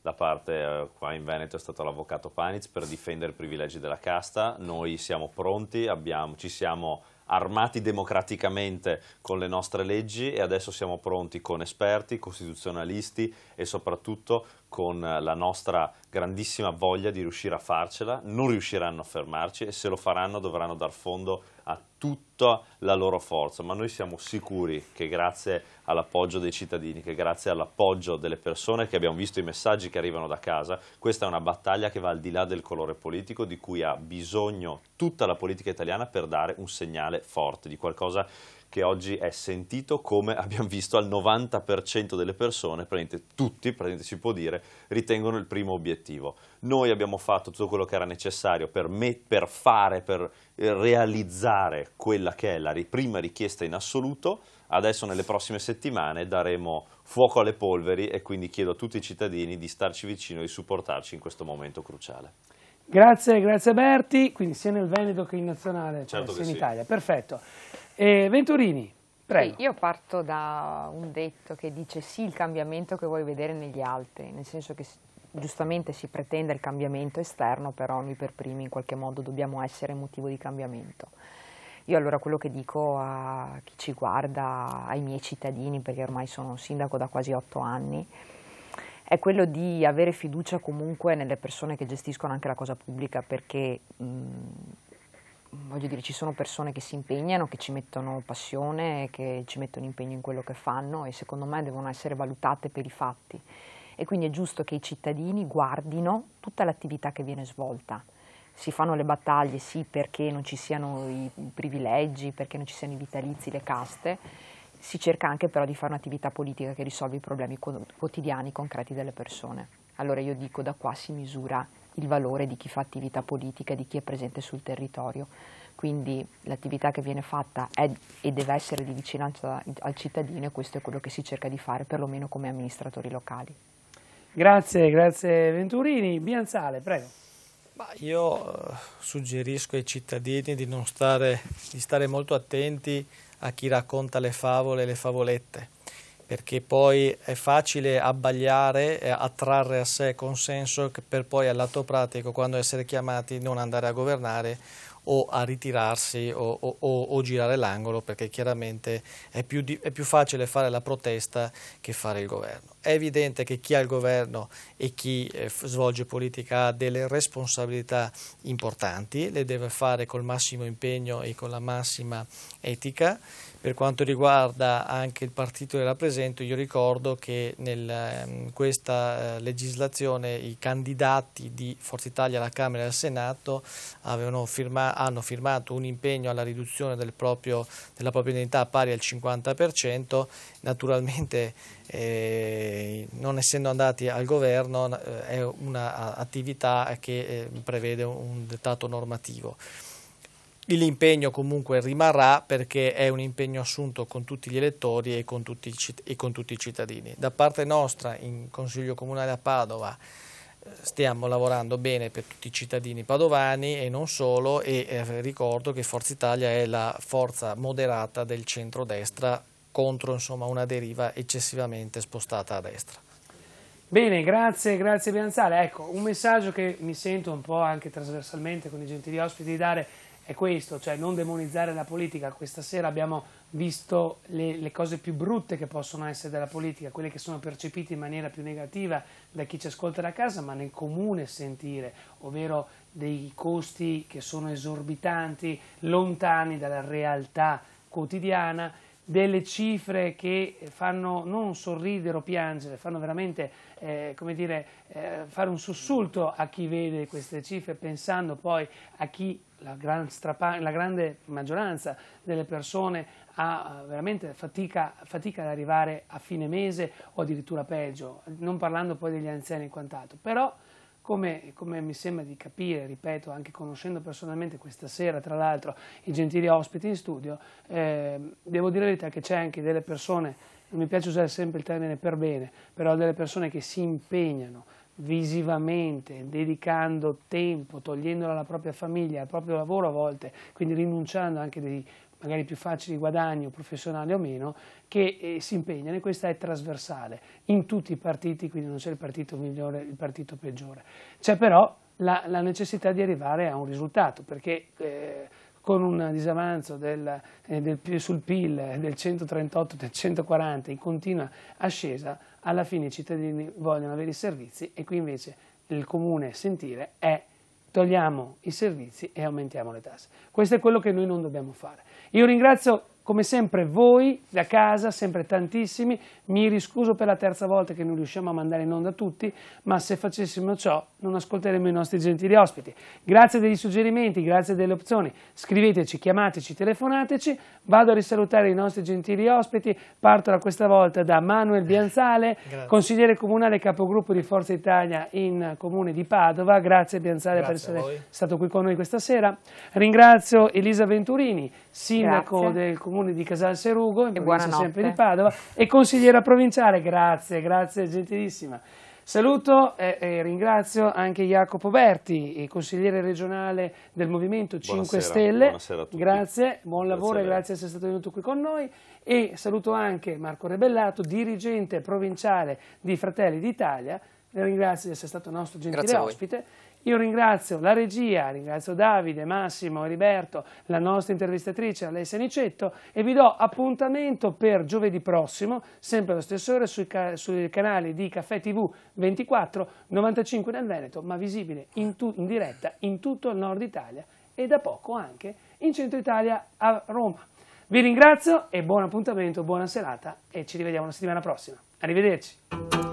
da parte eh, qua in Veneto è stato l'avvocato Paniz per difendere i privilegi della casta, noi siamo pronti, abbiamo, ci siamo armati democraticamente con le nostre leggi e adesso siamo pronti con esperti, costituzionalisti e soprattutto con la nostra grandissima voglia di riuscire a farcela, non riusciranno a fermarci e se lo faranno dovranno dar fondo a tutta la loro forza, ma noi siamo sicuri che grazie all'appoggio dei cittadini, che grazie all'appoggio delle persone che abbiamo visto i messaggi che arrivano da casa, questa è una battaglia che va al di là del colore politico di cui ha bisogno tutta la politica italiana per dare un segnale forte, di qualcosa che che oggi è sentito come abbiamo visto al 90% delle persone, praticamente tutti, praticamente si può dire, ritengono il primo obiettivo. Noi abbiamo fatto tutto quello che era necessario per, me, per fare, per eh, realizzare quella che è la prima richiesta in assoluto, adesso nelle prossime settimane daremo fuoco alle polveri e quindi chiedo a tutti i cittadini di starci vicino e di supportarci in questo momento cruciale. Grazie, grazie Berti, quindi sia nel Veneto che in nazionale, cioè, certo che sia in sì. Italia, perfetto. E eh, Venturini, prego. Sì, io parto da un detto che dice sì il cambiamento che vuoi vedere negli altri, nel senso che giustamente si pretende il cambiamento esterno, però noi per primi in qualche modo dobbiamo essere motivo di cambiamento. Io allora quello che dico a chi ci guarda, ai miei cittadini, perché ormai sono sindaco da quasi otto anni, è quello di avere fiducia comunque nelle persone che gestiscono anche la cosa pubblica, perché mh, voglio dire, ci sono persone che si impegnano, che ci mettono passione, che ci mettono impegno in quello che fanno e secondo me devono essere valutate per i fatti. E quindi è giusto che i cittadini guardino tutta l'attività che viene svolta. Si fanno le battaglie, sì, perché non ci siano i privilegi, perché non ci siano i vitalizi, le caste, si cerca anche però di fare un'attività politica che risolve i problemi quotidiani, concreti delle persone. Allora io dico da qua si misura il valore di chi fa attività politica, di chi è presente sul territorio. Quindi l'attività che viene fatta è e deve essere di vicinanza al cittadino e questo è quello che si cerca di fare, perlomeno come amministratori locali. Grazie, grazie Venturini. Bianzale, prego. Ma io eh, suggerisco ai cittadini di, stare, di stare molto attenti a chi racconta le favole e le favolette perché poi è facile abbagliare, attrarre a sé consenso per poi al lato pratico, quando essere chiamati, non andare a governare o a ritirarsi o, o, o girare l'angolo perché chiaramente è più, di, è più, facile fare la protesta che fare il governo. È evidente che chi ha il governo e chi eh, svolge politica ha delle responsabilità importanti, le deve fare col massimo impegno e con la massima etica per quanto riguarda anche il partito che rappresento, io ricordo che in ehm, questa eh, legislazione i candidati di Forza Italia alla Camera e al Senato firma, hanno firmato un impegno alla riduzione del proprio, della propria identità pari al 50%, naturalmente eh, non essendo andati al governo eh, è un'attività che eh, prevede un dettato normativo l'impegno comunque rimarrà perché è un impegno assunto con tutti gli elettori e con tutti, e con tutti i cittadini. Da parte nostra in Consiglio Comunale a Padova eh, stiamo lavorando bene per tutti i cittadini padovani e non solo e eh, ricordo che Forza Italia è la forza moderata del centrodestra contro insomma, una deriva eccessivamente spostata a destra. Bene, grazie, grazie Bianzale. Ecco, un messaggio che mi sento un po' anche trasversalmente con i gentili ospiti di dare è questo, cioè non demonizzare la politica. Questa sera abbiamo visto le, le, cose più brutte che possono essere della politica, quelle che sono percepite in maniera più negativa da chi ci ascolta da casa, ma nel comune sentire, ovvero dei costi che sono esorbitanti, lontani dalla realtà quotidiana delle cifre che fanno non sorridere o piangere, fanno veramente eh, come dire, eh, fare un sussulto a chi vede queste cifre pensando poi a chi la, gran la grande maggioranza delle persone ha eh, veramente fatica, fatica, ad arrivare a fine mese o addirittura peggio, non parlando poi degli anziani e quant'altro. Però come, come, mi sembra di capire, ripeto, anche conoscendo personalmente questa sera, tra l'altro, i gentili ospiti in studio, eh, devo dire la verità che c'è anche delle persone, non mi piace usare sempre il termine per bene, però delle persone che si impegnano visivamente, dedicando tempo, togliendolo alla propria famiglia, al proprio lavoro a volte, quindi rinunciando anche dei magari più facili guadagni o professionali o meno, che eh, si impegnano e questa è trasversale in tutti i partiti, quindi non c'è il partito migliore e il partito peggiore. C'è però la, la, necessità di arrivare a un risultato, perché eh, con un disavanzo del, eh, del, sul PIL eh, del 138, del 140 in continua ascesa, alla fine i cittadini vogliono avere i servizi e qui invece il comune sentire è togliamo i servizi e aumentiamo le tasse. Questo è quello che noi non dobbiamo fare. Io ringrazio come sempre voi da casa, sempre tantissimi, mi riscuso per la terza volta che non riusciamo a mandare in onda tutti, ma se facessimo ciò non ascolteremmo i nostri gentili ospiti. Grazie degli suggerimenti, grazie delle opzioni, scriveteci, chiamateci, telefonateci, vado a risalutare i nostri gentili ospiti, parto da questa volta da Manuel Bianzale, *laughs* consigliere comunale capogruppo di Forza Italia in comune di Padova, grazie Bianzale grazie per essere stato qui con noi questa sera. Ringrazio Elisa Venturini, sindaco grazie. del comune comune di Casal Serugo, in provincia sempre di Padova, e consigliera provinciale, grazie, grazie, gentilissima. Saluto e, ringrazio anche Jacopo Berti, consigliere regionale del Movimento 5 buonasera, Stelle. Buonasera a tutti. Grazie, buon lavoro e grazie di essere stato venuto qui con noi. E saluto anche Marco Rebellato, dirigente provinciale di Fratelli d'Italia. Ringrazio di essere stato nostro gentile ospite. Io ringrazio la regia, ringrazio Davide, Massimo, Riberto, la nostra intervistatrice Alessia Nicetto e vi do appuntamento per giovedì prossimo, sempre allo stesso ora, sui, ca sui canali di Caffè TV 24, 95 nel Veneto, ma visibile in, in diretta in tutto il nord Italia e da poco anche in centro Italia a Roma. Vi ringrazio e buon appuntamento, buona serata e ci rivediamo la settimana prossima. Arrivederci.